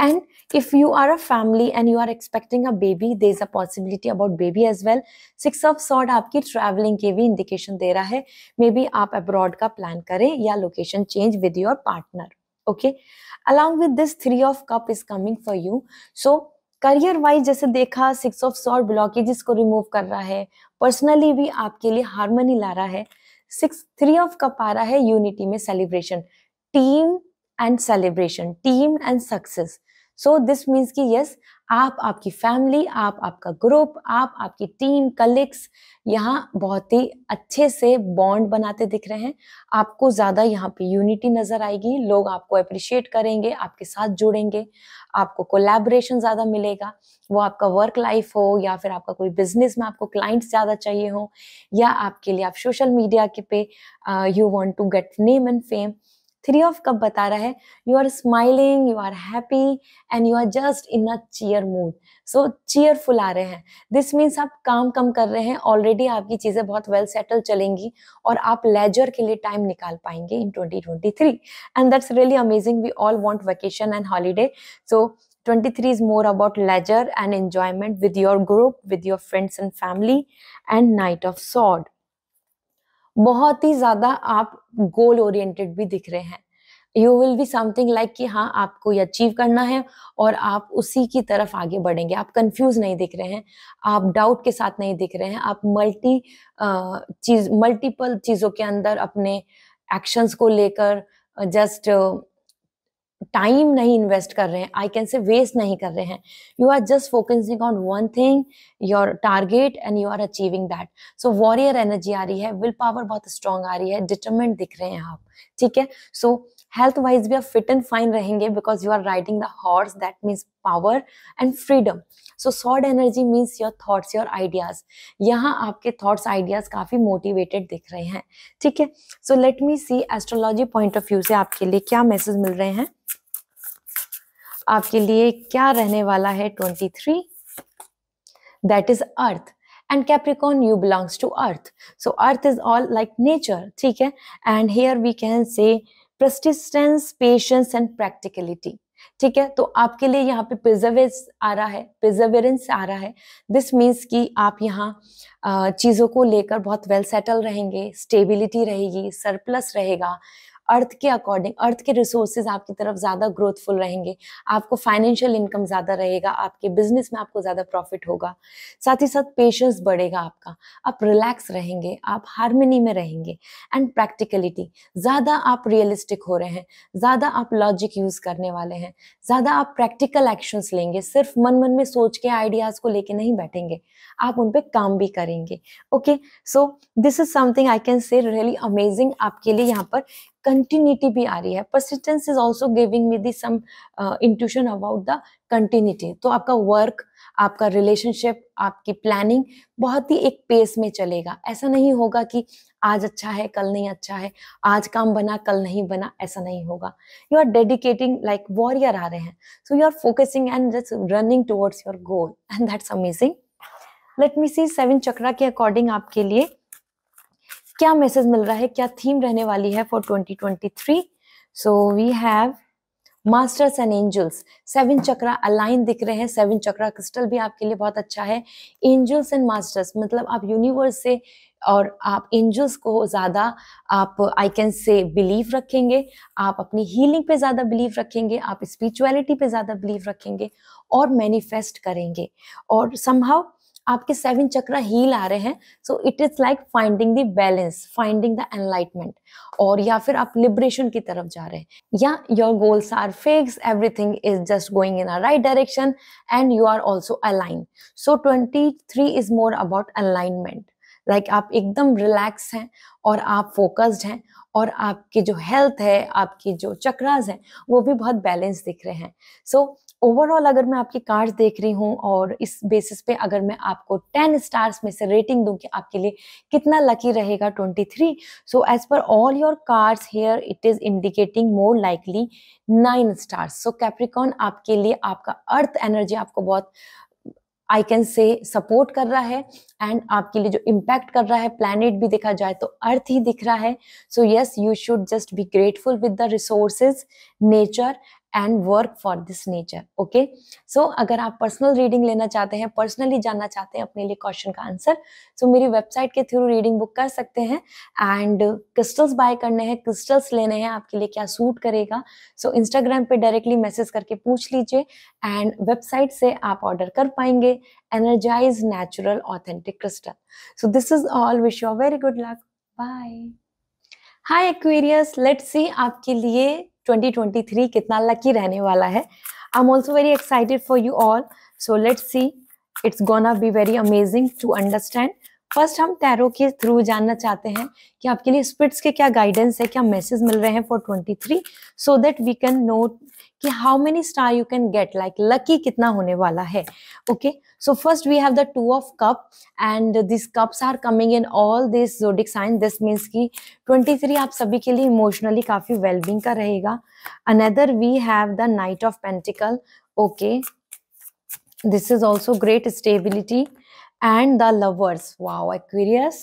and if you are a family and you are expecting a baby there is a possibility about baby as well six of sword आपकी ट्रैवलिंग के भी इंडिकेशन दे रहा है मे बी आप अब्रॉड का प्लान करें या location change with your partner okay along with this three of cup is coming for you so career wise जैसे देखा सिक्स ऑफ सॉर्ट ब्लॉकेजेस को रिमूव कर रहा है पर्सनली भी आपके लिए हारमोनी ला रहा है सिक्स थ्री ऑफ कप आ रहा है यूनिटी में celebration team and celebration team and success so this means की यस आप आपकी फैमिली आप आपका ग्रुप आप आपकी टीम कलिग्स यहाँ बहुत ही अच्छे से बॉन्ड बनाते दिख रहे हैं आपको ज़्यादा यहाँ पे यूनिटी नज़र आएगी लोग आपको अप्रिशिएट करेंगे आपके साथ जुड़ेंगे आपको कोलैबोरेशन ज़्यादा मिलेगा वो आपका वर्क लाइफ हो या फिर आपका कोई बिजनेस में आपको क्लाइंट्स ज़्यादा चाहिए हो या आपके लिए आप सोशल मीडिया के पे you want to get name and fame three of cup बता रहा है you are smiling you are happy and you are just in a cheer mood so cheerful आ रहे हैं दिस मीन्स आप काम कम कर रहे हैं ऑलरेडी आपकी चीज़ें बहुत वेल well सेटल चलेंगी और आप लेजर के लिए टाइम निकाल पाएंगे in 2023 and that's really amazing we all want vacation and holiday so 23 is more about leisure and enjoyment with your group with your friends and family and knight of sword बहुत ही ज्यादा आप goal oriented भी दिख रहे हैं you will be something like कि हाँ आपको ये अचीव करना है और आप उसी की तरफ आगे बढ़ेंगे आप कंफ्यूज नहीं दिख रहे हैं आप डाउट के साथ नहीं दिख रहे हैं आप मल्टी चीज मल्टीपल चीज़ों के अंदर अपने एक्शंस को लेकर जस्ट टाइम नहीं इन्वेस्ट कर रहे हैं आई कैन से वेस्ट नहीं कर रहे हैं you are just focusing on one thing your target and you are achieving that so warrior energy आ रही है विल पावर बहुत स्ट्रांग आ रही है डिटर्मेंट दिख रहे हैं आप ठीक है सो हेल्थ वाइज भी आप फिट एंड फाइन रहेंगे because you are riding the horse that means power and freedom so sword energy means your thoughts your ideas यहाँ आपके थॉट्स आइडियाज काफी मोटिवेटेड दिख रहे हैं ठीक है so let me see astrology point of view से आपके लिए क्या मैसेज मिल रहे हैं आपके लिए क्या रहने वाला है twenty three that is earth and Capricorn you belongs to earth so earth is all like nature ठीक है and here we can say प्रस्टिस्टेंस patience and practicality ठीक है तो आपके लिए यहाँ पे प्रिजर्वे आ रहा है प्रिजर्वेरेंस आ रहा है दिस मीन्स कि आप यहाँ चीज़ों को लेकर बहुत वेल well सेटल रहेंगे स्टेबिलिटी रहेगी सरप्लस रहेगा अर्थ के अकॉर्डिंग अर्थ के रिसोर्सेज आपकी तरफ ज़्यादा ग्रोथफुल रहेंगे आपको फाइनेंशियल इनकम ज़्यादा रहेगा आपके बिजनेस में आपको ज़्यादा प्रॉफिट होगा साथ ही साथ पेशेंस बढ़ेगा आपका आप रिलैक्स रहेंगे आप हारमोनी में रहेंगे एंड प्रैक्टिकलिटी ज़्यादा आप रियलिस्टिक हो रहे हैं ज़्यादा आप लॉजिक यूज़ करने वाले हैं ज़्यादा आप प्रैक्टिकल एक्शन लेंगे सिर्फ मन मन में सोच के आइडियाज़ को लेके नहीं बैठेंगे आप उन पर काम भी करेंगे okay so this is something I can say really amazing आपके लिए यहाँ पर continuity भी आ रही है persistence is also giving me the some uh, intuition about the continuity तो आपका work आपका रिलेशनशिप आपकी प्लानिंग बहुत ही एक पेस में चलेगा ऐसा नहीं होगा कि आज अच्छा है कल नहीं अच्छा है आज काम बना कल नहीं बना ऐसा नहीं होगा you are dedicating like warrior आ रहे हैं so you are focusing and just running towards your goal and that's amazing let me see seven chakra के अकॉर्डिंग आपके लिए क्या मैसेज मिल रहा है क्या थीम रहने वाली है for 2023 so we have masters and angels seven chakra align दिख रहे हैं सेवन चक्रा क्रिस्टल भी आपके लिए बहुत अच्छा है एंजल्स एंड मास्टर्स मतलब आप यूनिवर्स से और आप एंजल्स को ज़्यादा आप आई कैन से बिलीव रखेंगे आप अपनी हीलिंग पे ज़्यादा बिलीव रखेंगे आप स्पिरिचुअलिटी पे ज़्यादा बिलीव रखेंगे और मैनिफेस्ट करेंगे और समहाउ आपके सेवन चक्र हील आ रहे हैं so it is like finding the balance finding the enlightenment और या फिर आप लिबरेशन की तरफ जा रहे हैं या your goals are fix everything is just going in a right direction and you are also align so twenty three is more about alignment like आप एकदम रिलैक्स हैं और आप फोकस्ड हैं और आपकी जो हेल्थ है आपकी जो चक्रास हैं वो भी बहुत बैलेंस दिख रहे हैं सो ओवरऑल अगर मैं आपकी कार्ड देख रही हूँ और इस बेसिस पे अगर मैं आपको टेन स्टार्स में से रेटिंग दूँ कि आपके लिए कितना लकी रहेगा twenty three so as per all your cards here it is indicating more likely nine stars so Capricorn आपके लिए आपका अर्थ एनर्जी आपको बहुत आई कैन से सपोर्ट कर रहा है एंड आपके लिए जो इम्पैक्ट कर रहा है प्लानिट भी देखा जाए तो अर्थ ही दिख रहा है so yes you should just be grateful with the resources nature and work for this nature okay so अगर आप पर्सनल रीडिंग लेना चाहते हैं पर्सनली जानना चाहते हैं अपने लिए क्वेश्चन का आंसर सो so मेरी वेबसाइट के थ्रू रीडिंग बुक कर सकते हैं एंड क्रिस्टल्स बाय करने हैं क्रिस्टल्स लेने हैं आपके लिए क्या सूट करेगा सो so, इंस्टाग्राम पे डायरेक्टली मैसेज करके पूछ लीजिए एंड वेबसाइट से आप ऑर्डर कर पाएंगे energise natural authentic crystal so this is all wish you very good luck bye bye hi aquarius let's आपके लिए 2023 कितना लकी रहने वाला है I am also very excited for you all so let's see it's gonna be very amazing to understand first हम tarot के through जानना चाहते हैं कि आपके लिए स्पिट्स के क्या गाइडेंस है क्या मैसेज मिल रहे हैं for twenty three so that we can know कि how many star you can get like lucky कितना होने वाला है okay so first we have the two of cup and this cups are coming in all this zodiac sign this means कि 23 आप सभी के लिए इमोशनली काफी वेलबींग का रहेगा another we have the knight of pentacle okay this is also great stability and the lovers wow Aquarius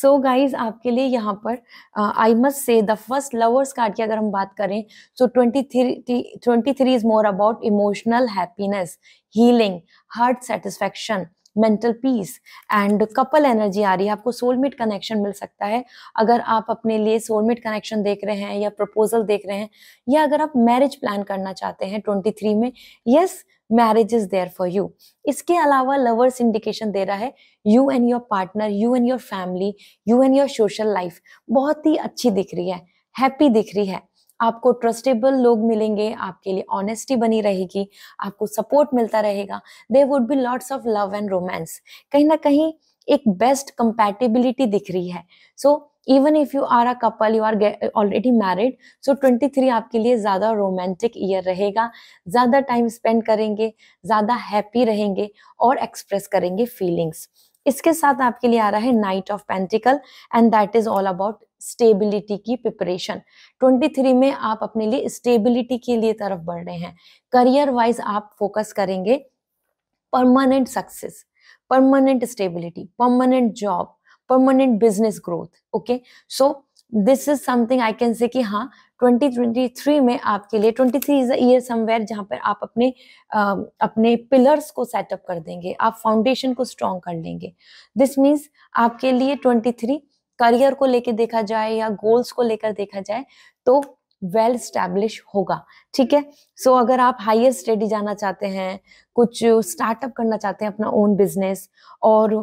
so guys आपके लिए यहाँ पर I must say the first lovers card की अगर हम बात करें so twenty three twenty three is more about emotional happiness healing heart satisfaction mental peace and couple energy आ रही है आपको सोलमेट कनेक्शन मिल सकता है अगर आप अपने लिए सोलमेट कनेक्शन देख रहे हैं या प्रपोजल देख रहे हैं या अगर आप मैरिज प्लान करना चाहते हैं ट्वेंटी थ्री में yes marriage is there for you इसके अलावा लवर्स इंडिकेशन दे रहा है you and your partner you and your family you and your social life बहुत ही अच्छी दिख रही है हैप्पी दिख रही है आपको ट्रस्टेबल लोग मिलेंगे आपके लिए ऑनेस्टी बनी रहेगी आपको सपोर्ट मिलता रहेगा there would be lots of love and romance कहीं ना कहीं एक बेस्ट कंपैटिबिलिटी दिख रही है so even if you are a couple you are already married so 23 आपके लिए ज़्यादा रोमांटिक ईयर रहेगा ज़्यादा टाइम स्पेंड करेंगे ज़्यादा हैप्पी रहेंगे और एक्सप्रेस करेंगे फीलिंग्स इसके साथ आपके लिए आ रहा है knight of pentacle and that is all about stability की प्रिपरेशन 23 में आप अपने लिए स्टेबिलिटी के लिए तरफ बढ़ रहे हैं करियर वाइज आप फोकस करेंगे permanent success permanent stability permanent job permanent business growth okay so this is something I can say कि हाँ 2023 में आपके लिए 23 थ्री इज अयर समवेयर जहाँ पर आप अपने आ, अपने पिलर्स को सेटअप कर देंगे आप फाउंडेशन को स्ट्रॉन्ग कर लेंगे दिस मीन्स आपके लिए 23 करियर को लेकर देखा जाए या गोल्स को लेकर देखा जाए तो वेल well स्टैब्लिश होगा ठीक है सो so, अगर आप हाइयर स्टडी जाना चाहते हैं कुछ स्टार्टअप करना चाहते हैं अपना ओन बिजनेस और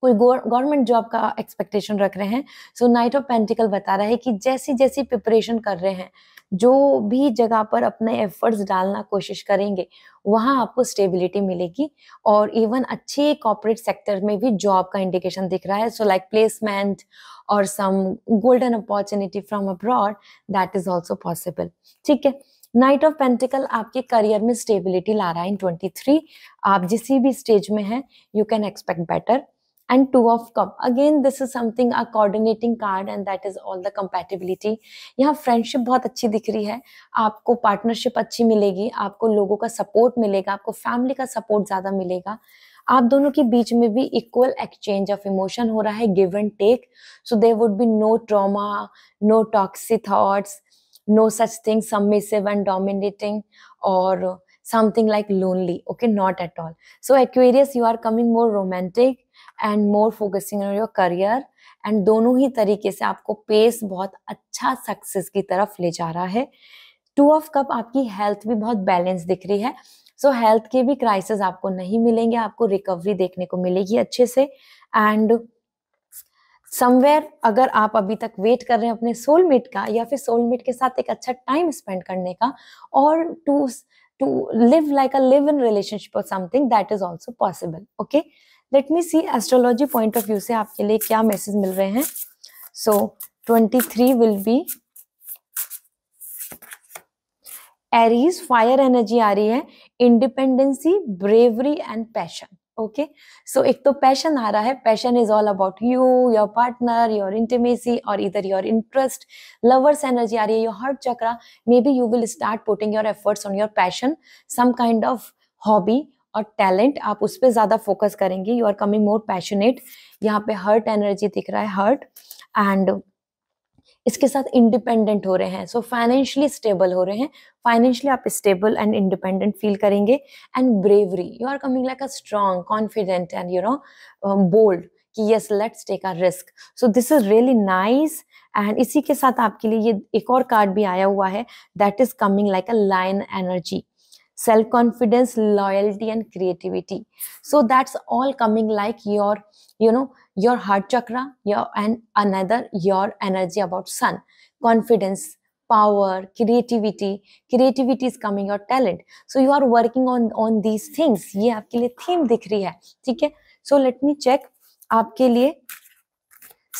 कोई गवर्नमेंट जॉब का एक्सपेक्टेशन रख रहे हैं सो नाइट ऑफ पेंटिकल बता रहा है कि जैसी जैसी प्रिपरेशन कर रहे हैं जो भी जगह पर अपने एफर्ट्स डालना कोशिश करेंगे वहां आपको स्टेबिलिटी मिलेगी और इवन अच्छे कॉपोरेट सेक्टर में भी जॉब का इंडिकेशन दिख रहा है सो लाइक प्लेसमेंट और some golden opportunity from abroad that is also possible ठीक है नाइट ऑफ पेंटिकल आपके करियर में स्टेबिलिटी ला रहा है इन ट्वेंटी आप जिस भी स्टेज में हैं you can expect better and two of cup again this is something a coordinating card and that is all the compatibility yahan friendship bahut achhi dikh rahi hai aapko partnership achhi milegi aapko logo ka support milega aapko family ka support zyada milega आप दोनों के बीच में भी equal exchange of emotion हो रहा है give and take so there would be no trauma no toxic thoughts no such thing submissive and dominating और something like lonely okay not at all so Aquarius you are coming more romantic and more focusing on your career and दोनों ही तरीके से आपको pace बहुत अच्छा success की तरफ ले जा रहा है टू ऑफ कप आपकी हेल्थ भी बहुत बैलेंस दिख रही है सो हेल्थ के भी क्राइसिस आपको नहीं मिलेंगे आपको रिकवरी देखने को मिलेगी अच्छे से एंड समवेयर अगर आप अभी तक वेट कर रहे हैं अपने सोलमेट का या फिर सोलमेट के साथ एक अच्छा टाइम स्पेंड करने का और to to live like a live in relationship और something that is also possible okay let me see astrology point of view से आपके लिए क्या मैसेज मिल रहे हैं so twenty three will be Aries fire energy आ रही है independency bravery and passion okay so एक तो पैशन आ रहा है passion is all about you your partner your intimacy और इधर योर इंटरेस्ट लवर्स एनर्जी आ रही है your heart chakra may B you will start putting your efforts on your passion some kind of hobby और talent आप उस पर ज़्यादा फोकस करेंगे you are coming more passionate यहाँ पे हर्ट एनर्जी दिख रहा है हर्ट एंड इसके साथ इंडिपेंडेंट हो रहे हैं सो फाइनेंशियली स्टेबल हो रहे हैं फाइनेंशियली आप स्टेबल एंड इंडिपेंडेंट फील करेंगे and bravery you are coming like a strong confident and you know bold कि yes let's take a risk so this is really nice and इसी के साथ आपके लिए ये एक और कार्ड भी आया हुआ है that is coming like a line energy self confidence loyalty and creativity so that's all coming like your you know your heart chakra your and another your energy about sun confidence power creativity creativity is coming your talent so you are working on on these things ye aapke liye theme dikh rahi hai theek hai so let me check aapke liye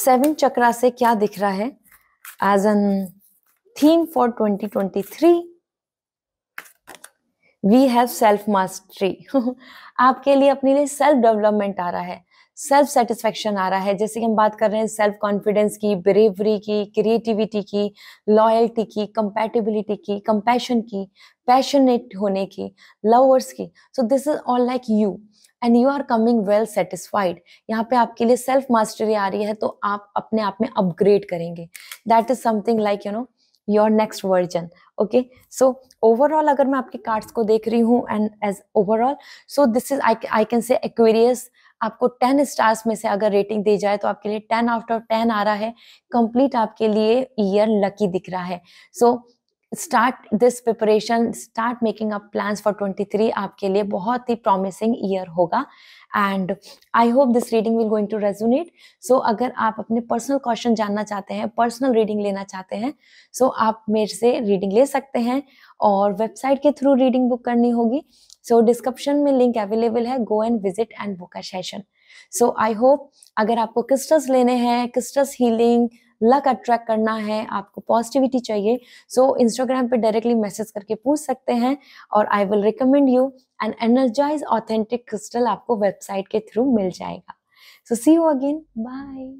seven chakra se kya dikh raha hai as an theme for 2023 we have self mastery आपके लिए अपने लिए self development आ रहा है self satisfaction आ रहा है जैसे कि हम बात कर रहे हैं सेल्फ कॉन्फिडेंस की ब्रेवरी की क्रिएटिविटी की लॉयल्टी की कंपेटिबिलिटी की कंपैशन की पैशनेट होने की लवर्स की so this is all like you and you are coming well satisfied यहाँ पे आपके लिए सेल्फ मास्टरी आ रही है तो आप अपने आप में अपग्रेड करेंगे that is something like you know your next version okay so overall अगर मैं आपके कार्ड्स को देख रही हूँ and as overall so this is I I can say Aquarius आपको टेन स्टार्स में से अगर रेटिंग दी जाए तो आपके लिए टेन आउट ऑफ टेन आ रहा है कंप्लीट आपके लिए ईयर लकी दिख रहा है so so, start this preparation start making up plan for twenty three आपके लिए बहुत ही प्रॉमिसिंग ईयर होगा and I hope this reading will going to resonate so अगर आप अपने पर्सनल क्वेश्चन जानना चाहते हैं पर्सनल रीडिंग लेना चाहते हैं सो so आप मेरे से रीडिंग ले सकते हैं और वेबसाइट के थ्रू रीडिंग बुक करनी होगी सो so, डिस्क्रिप्शन में लिंक अवेलेबल है go and visit and book a session so I hope अगर आपको क्रिस्टल्स लेने हैं क्रिस्टल्स हीलिंग लक अट्रैक्ट करना है आपको पॉजिटिविटी चाहिए सो इंस्टाग्राम पे डायरेक्टली मैसेज करके पूछ सकते हैं और I will recommend you an energize authentic crystal आपको वेबसाइट के थ्रू मिल जाएगा so see you again bye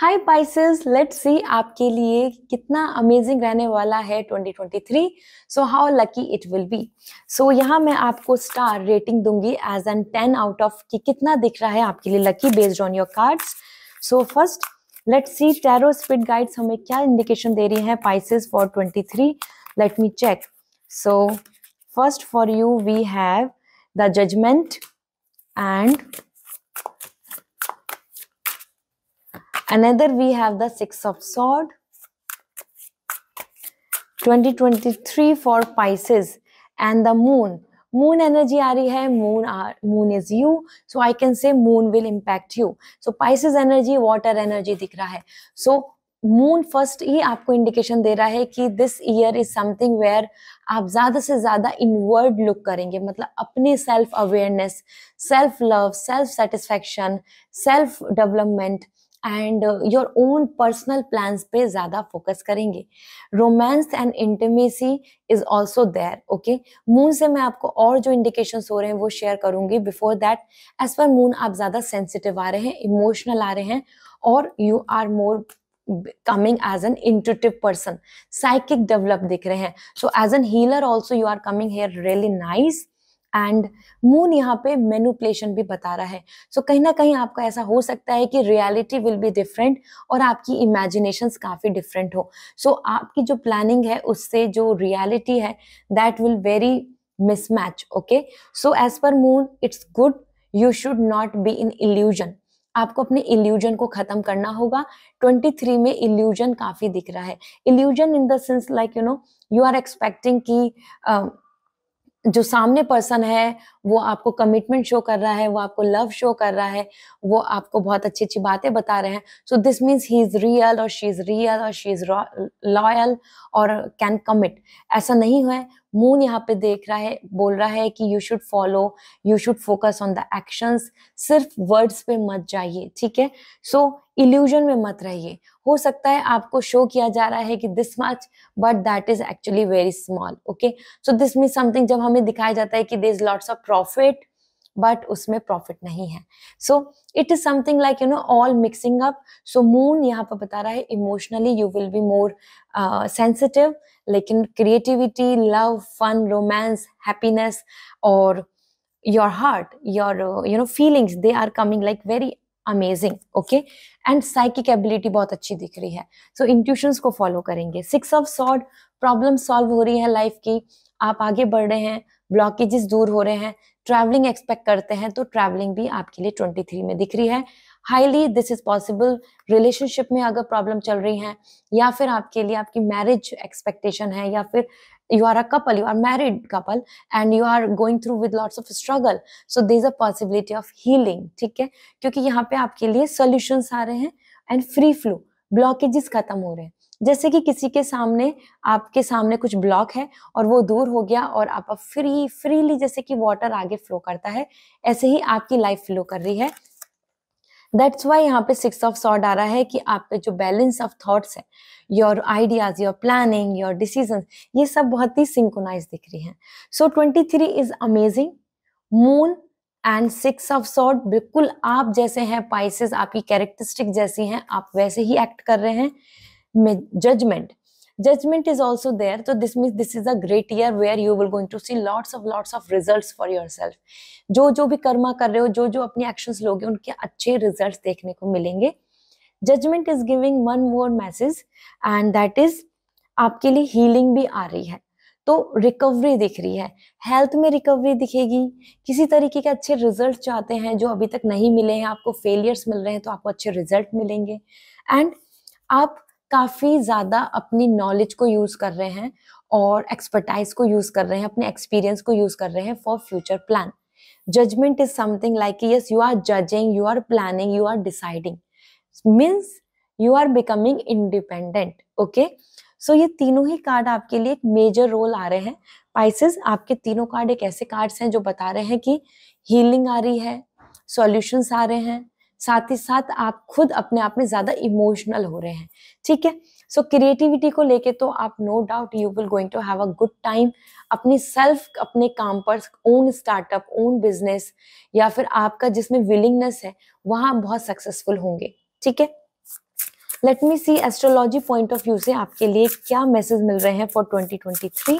hi Pisces let see आपके लिए कितना अमेजिंग रहने वाला है 2023 so how lucky it will be so यहाँ मैं आपको स्टार रेटिंग दूंगी एज एन 10 आउट ऑफ कि कितना दिख रहा है आपके लिए lucky based on your cards so first let see tarot spirit guides हमें क्या इंडिकेशन दे रही है Pisces for twenty three let me check so first for you we have the judgement and another we have the six of sword 2023 for pisces and the moon moon energy आ रही है moon moon is you so I can say moon will impact you so Pisces energy water energy दिख रहा है सो moon first ही आपको indication दे रहा है कि this year is something where आप ज्यादा से ज्यादा इनवर्ड लुक करेंगे मतलब अपने self awareness self love self satisfaction self development and your own personal plans पे ज़्यादा फोकस करेंगे romance and intimacy is also there okay moon से मैं आपको और जो इंडिकेशन हो रहे हैं वो शेयर करूंगी before that as per moon आप ज़्यादा सेंसिटिव आ रहे हैं इमोशनल आ रहे हैं और you are more coming as an intuitive person psychic develop दिख रहे हैं so as an healer also you are coming here really nice and moon यहाँ पे मेनुप्लेशन भी बता रहा है सो so, कहीं ना कहीं आपका ऐसा हो सकता है कि रियलिटी विल बी डिफरेंट और आपकी इमेजिनेशन काफ़ी डिफरेंट हो सो so, आपकी जो प्लानिंग है उससे जो रियलिटी है that will very mismatch okay so as per moon it's good you should not be in illusion आपको अपने इल्यूजन को खत्म करना होगा 23 में इल्यूजन काफी दिख रहा है illusion in the sense like you know you are expecting कि जो सामने पर्सन है वो आपको कमिटमेंट शो कर रहा है वो आपको लव शो कर रहा है वो आपको बहुत अच्छी अच्छी बातें बता रहे हैं so this means he is real और शी इज रियल और शी इज लॉयल और कैन कमिट ऐसा नहीं है मून यहाँ पे देख रहा है बोल रहा है कि you should follow you should focus on the actions सिर्फ वर्ड्स पे मत जाइए ठीक है सो इल्यूजन में मत रहिए हो सकता है आपको शो किया जा रहा है कि this much but that is actually very small okay so this mean something जब हमें दिखाया जाता है कि they is lots of profit but उसमें प्रॉफिट नहीं है so it is something like you know all mixing up so moon यहाँ पर बता रहा है emotionally you will be more sensitive लेकिन creativity love fun romance happiness और your heart your you know feelings they are coming like very amazing okay and psychic ability बहुत अच्छी दिख रही है सो so, इंट्यूशंस को फॉलो करेंगे six of sword problem solve हो रही है लाइफ की आप आगे बढ़ रहे हैं ब्लॉकेजेस दूर हो रहे हैं ट्रैवलिंग एक्सपेक्ट करते हैं तो ट्रैवलिंग भी आपके लिए 23 में दिख रही है highly this is possible relationship में अगर प्रॉब्लम चल रही है या फिर आपके लिए आपकी मैरिज एक्सपेक्टेशन है या फिर you are a couple you are married couple and you are going through with lots of struggle so there is a possibility of healing ठीक है क्योंकि यहाँ पे आपके लिए solutions आ रहे हैं and free flow blockages खत्म हो रहे हैं जैसे कि किसी के सामने आपके सामने कुछ ब्लॉक है और वो दूर हो गया और आप अब फ्री फ्रीली जैसे कि वाटर आगे फ्लो करता है ऐसे ही आपकी लाइफ फ्लो कर रही है दैट्स वाई यहाँ पे सिक्स ऑफ सॉर्ड आ रहा है कि पे जो बैलेंस ऑफ थॉट्स है your ideas your planning your decision ये सब बहुत ही सिंकोनाइज दिख रही हैं so twenty three is amazing moon and six of sword बिल्कुल आप जैसे हैं पाइसेस आपकी कैरेक्टरिस्टिक जैसी हैं आप वैसे ही एक्ट कर रहे हैं जजमेंट इज ऑल्सो देयर तो this mean this is a great year where you will going to see lots of lots of result for your self जो जो भी कर्मा कर रहे हो जो जो अपने एक्शन लोगे उनके अच्छे रिजल्ट देखने को मिलेंगे judgement is giving one more message and that is आपके लिए हीलिंग भी आ रही है तो रिकवरी दिख रही है हेल्थ में रिकवरी दिखेगी किसी तरीके के अच्छे रिजल्ट चाहते हैं जो अभी तक नहीं मिले हैं आपको फेलियर्स मिल रहे हैं तो आपको अच्छे रिजल्ट मिलेंगे एंड आप काफ़ी ज़्यादा अपनी नॉलेज को यूज़ कर रहे हैं और एक्सपर्टाइज को यूज़ कर रहे हैं अपने एक्सपीरियंस को यूज़ कर रहे हैं for future plan judgement is something like yes you are judging you are planning you are deciding means you are becoming independent okay so ये तीनों ही कार्ड आपके लिए एक मेजर रोल आ रहे हैं पाइसिस आपके तीनों कार्ड एक ऐसे कार्ड्स हैं जो बता रहे हैं कि हीलिंग आ रही है सॉल्यूशंस आ रहे हैं साथ ही साथ आप खुद अपने आप में ज्यादा इमोशनल हो रहे हैं ठीक है सो so, क्रिएटिविटी को लेके तो आप no doubt you will going to have a good time अपनी सेल्फ अपने काम पर ओन स्टार्टअप ओन बिजनेस या फिर आपका जिसमें विलिंगनेस है वहां आप बहुत सक्सेसफुल होंगे ठीक है let me see astrology point of view से आपके लिए क्या मैसेज मिल रहे हैं for 2023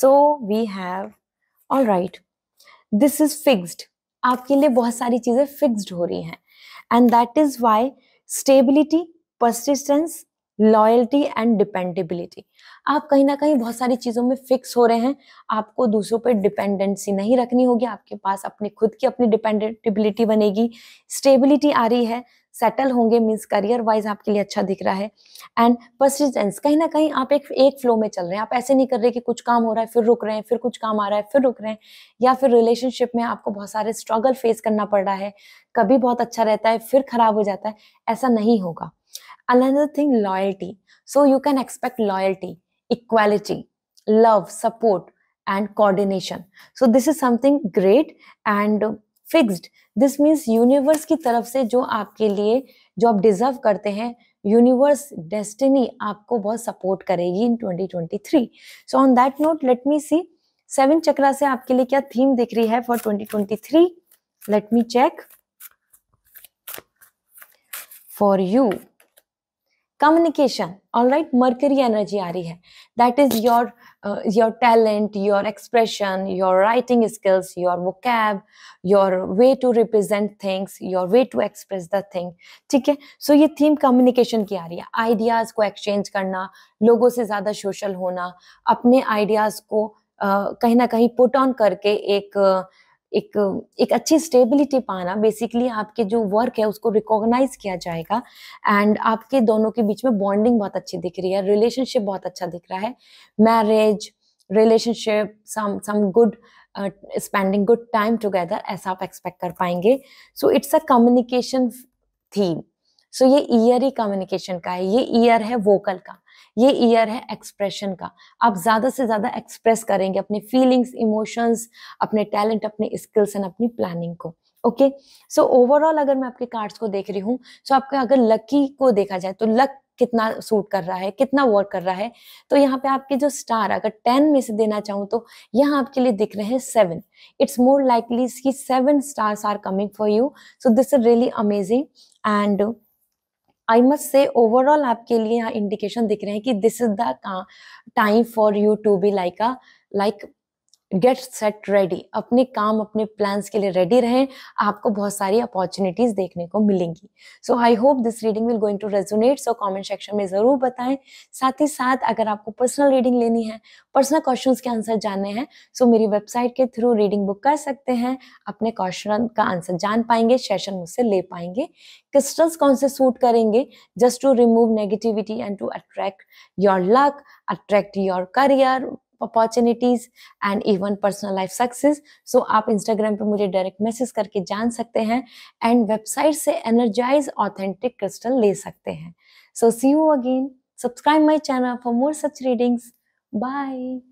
so we have all right this is fixed आपके लिए बहुत सारी चीजें फिक्स्ड हो रही हैं And that is why stability, persistence, loyalty, and dependability आप कहीं ना कहीं बहुत सारी चीज़ों में फिक्स हो रहे हैं आपको दूसरों पर डिपेंडेंसी नहीं रखनी होगी आपके पास अपने खुद की अपनी डिपेंडेंटिबिलिटी बनेगी स्टेबिलिटी आ रही है सेटल होंगे मीन्स करियर वाइज आपके लिए अच्छा दिख रहा है एंड परसिस्टेंस कहीं ना कहीं आप एक एक फ्लो में चल रहे हैं आप ऐसे नहीं कर रहे कि कुछ काम हो रहा है फिर रुक रहे हैं फिर कुछ काम आ रहा है फिर रुक रहे हैं या फिर रिलेशनशिप में आपको बहुत सारे स्ट्रगल फेस करना पड़ रहा है कभी बहुत अच्छा रहता है फिर खराब हो जाता है ऐसा नहीं होगा another thing loyalty so you can expect loyalty equality, love, support, and coordination. So this is something great and fixed this means universe ki taraf se jo aapke liye jo aap deserve karte hain universe destiny आपको बहुत support करेगी in 2023 so on that note let me see seven chakra से आपके लिए क्या theme दिख रही है for 2023 let me check for you communication all right Mercury energy आ रही है that is your your talent your expression your writing skills your vocab your way to represent things your way to express the thing ठीक है सो ये theme communication की आ रही है ideas को एक्सचेंज करना लोगों से ज़्यादा सोशल होना अपने आइडियाज़ को uh, कहीं ना कहीं पुट ऑन करके एक uh, एक एक अच्छी स्टेबिलिटी पाना बेसिकली आपके जो वर्क है उसको रिकॉग्नाइज किया जाएगा एंड आपके दोनों के बीच में बॉन्डिंग बहुत अच्छी दिख रही है रिलेशनशिप बहुत अच्छा दिख रहा है marriage relationship some some good spending good time together ऐसा आप एक्सपेक्ट कर पाएंगे so it's a communication theme so ये ईयर ही कम्युनिकेशन का है ये ईयर है वोकल का ये ईयर है एक्सप्रेशन का आप ज़्यादा से ज़्यादा एक्सप्रेस करेंगे अपने फीलिंग्स इमोशंस अपने टैलेंट अपने स्किल्स एंड अपनी प्लानिंग को ओके सो ओवरऑल अगर मैं आपके कार्ड्स को देख रही हूँ सो so आपके अगर लकी को देखा जाए तो लक कितना सूट कर रहा है कितना वर्क कर रहा है तो यहाँ पे आपके जो स्टार अगर टेन में से देना चाहूँ तो यहाँ आपके लिए दिख रहे हैं seven it's more likely seven stars are coming for you so this is really amazing and I must say overall आपके लिए यहाँ इंडिकेशन दिख रहे हैं कि this is the time for you to be like a like get set ready अपने काम अपने प्लान्स के लिए रेडी रहें आपको बहुत सारी अपॉर्चुनिटीज देखने को मिलेंगी so I hope this reading will going to resonate so comment section में ज़रूर बताएं साथ ही साथ अगर आपको पर्सनल रीडिंग लेनी है पर्सनल क्वेश्चन के आंसर जानने हैं सो so मेरी वेबसाइट के थ्रू रीडिंग बुक कर सकते हैं अपने क्वेश्चन का आंसर जान पाएंगे सेशन मुझसे ले पाएंगे क्रिस्टल्स कौन से सूट करेंगे just to remove negativity and to attract your luck attract your career opportunities and even personal life success so आप इंस्टाग्राम पे मुझे डायरेक्ट मैसेज करके जान सकते हैं एंड वेबसाइट से एनर्जाइज ऑथेंटिक क्रिस्टल ले सकते हैं so see you again subscribe my channel for more such readings bye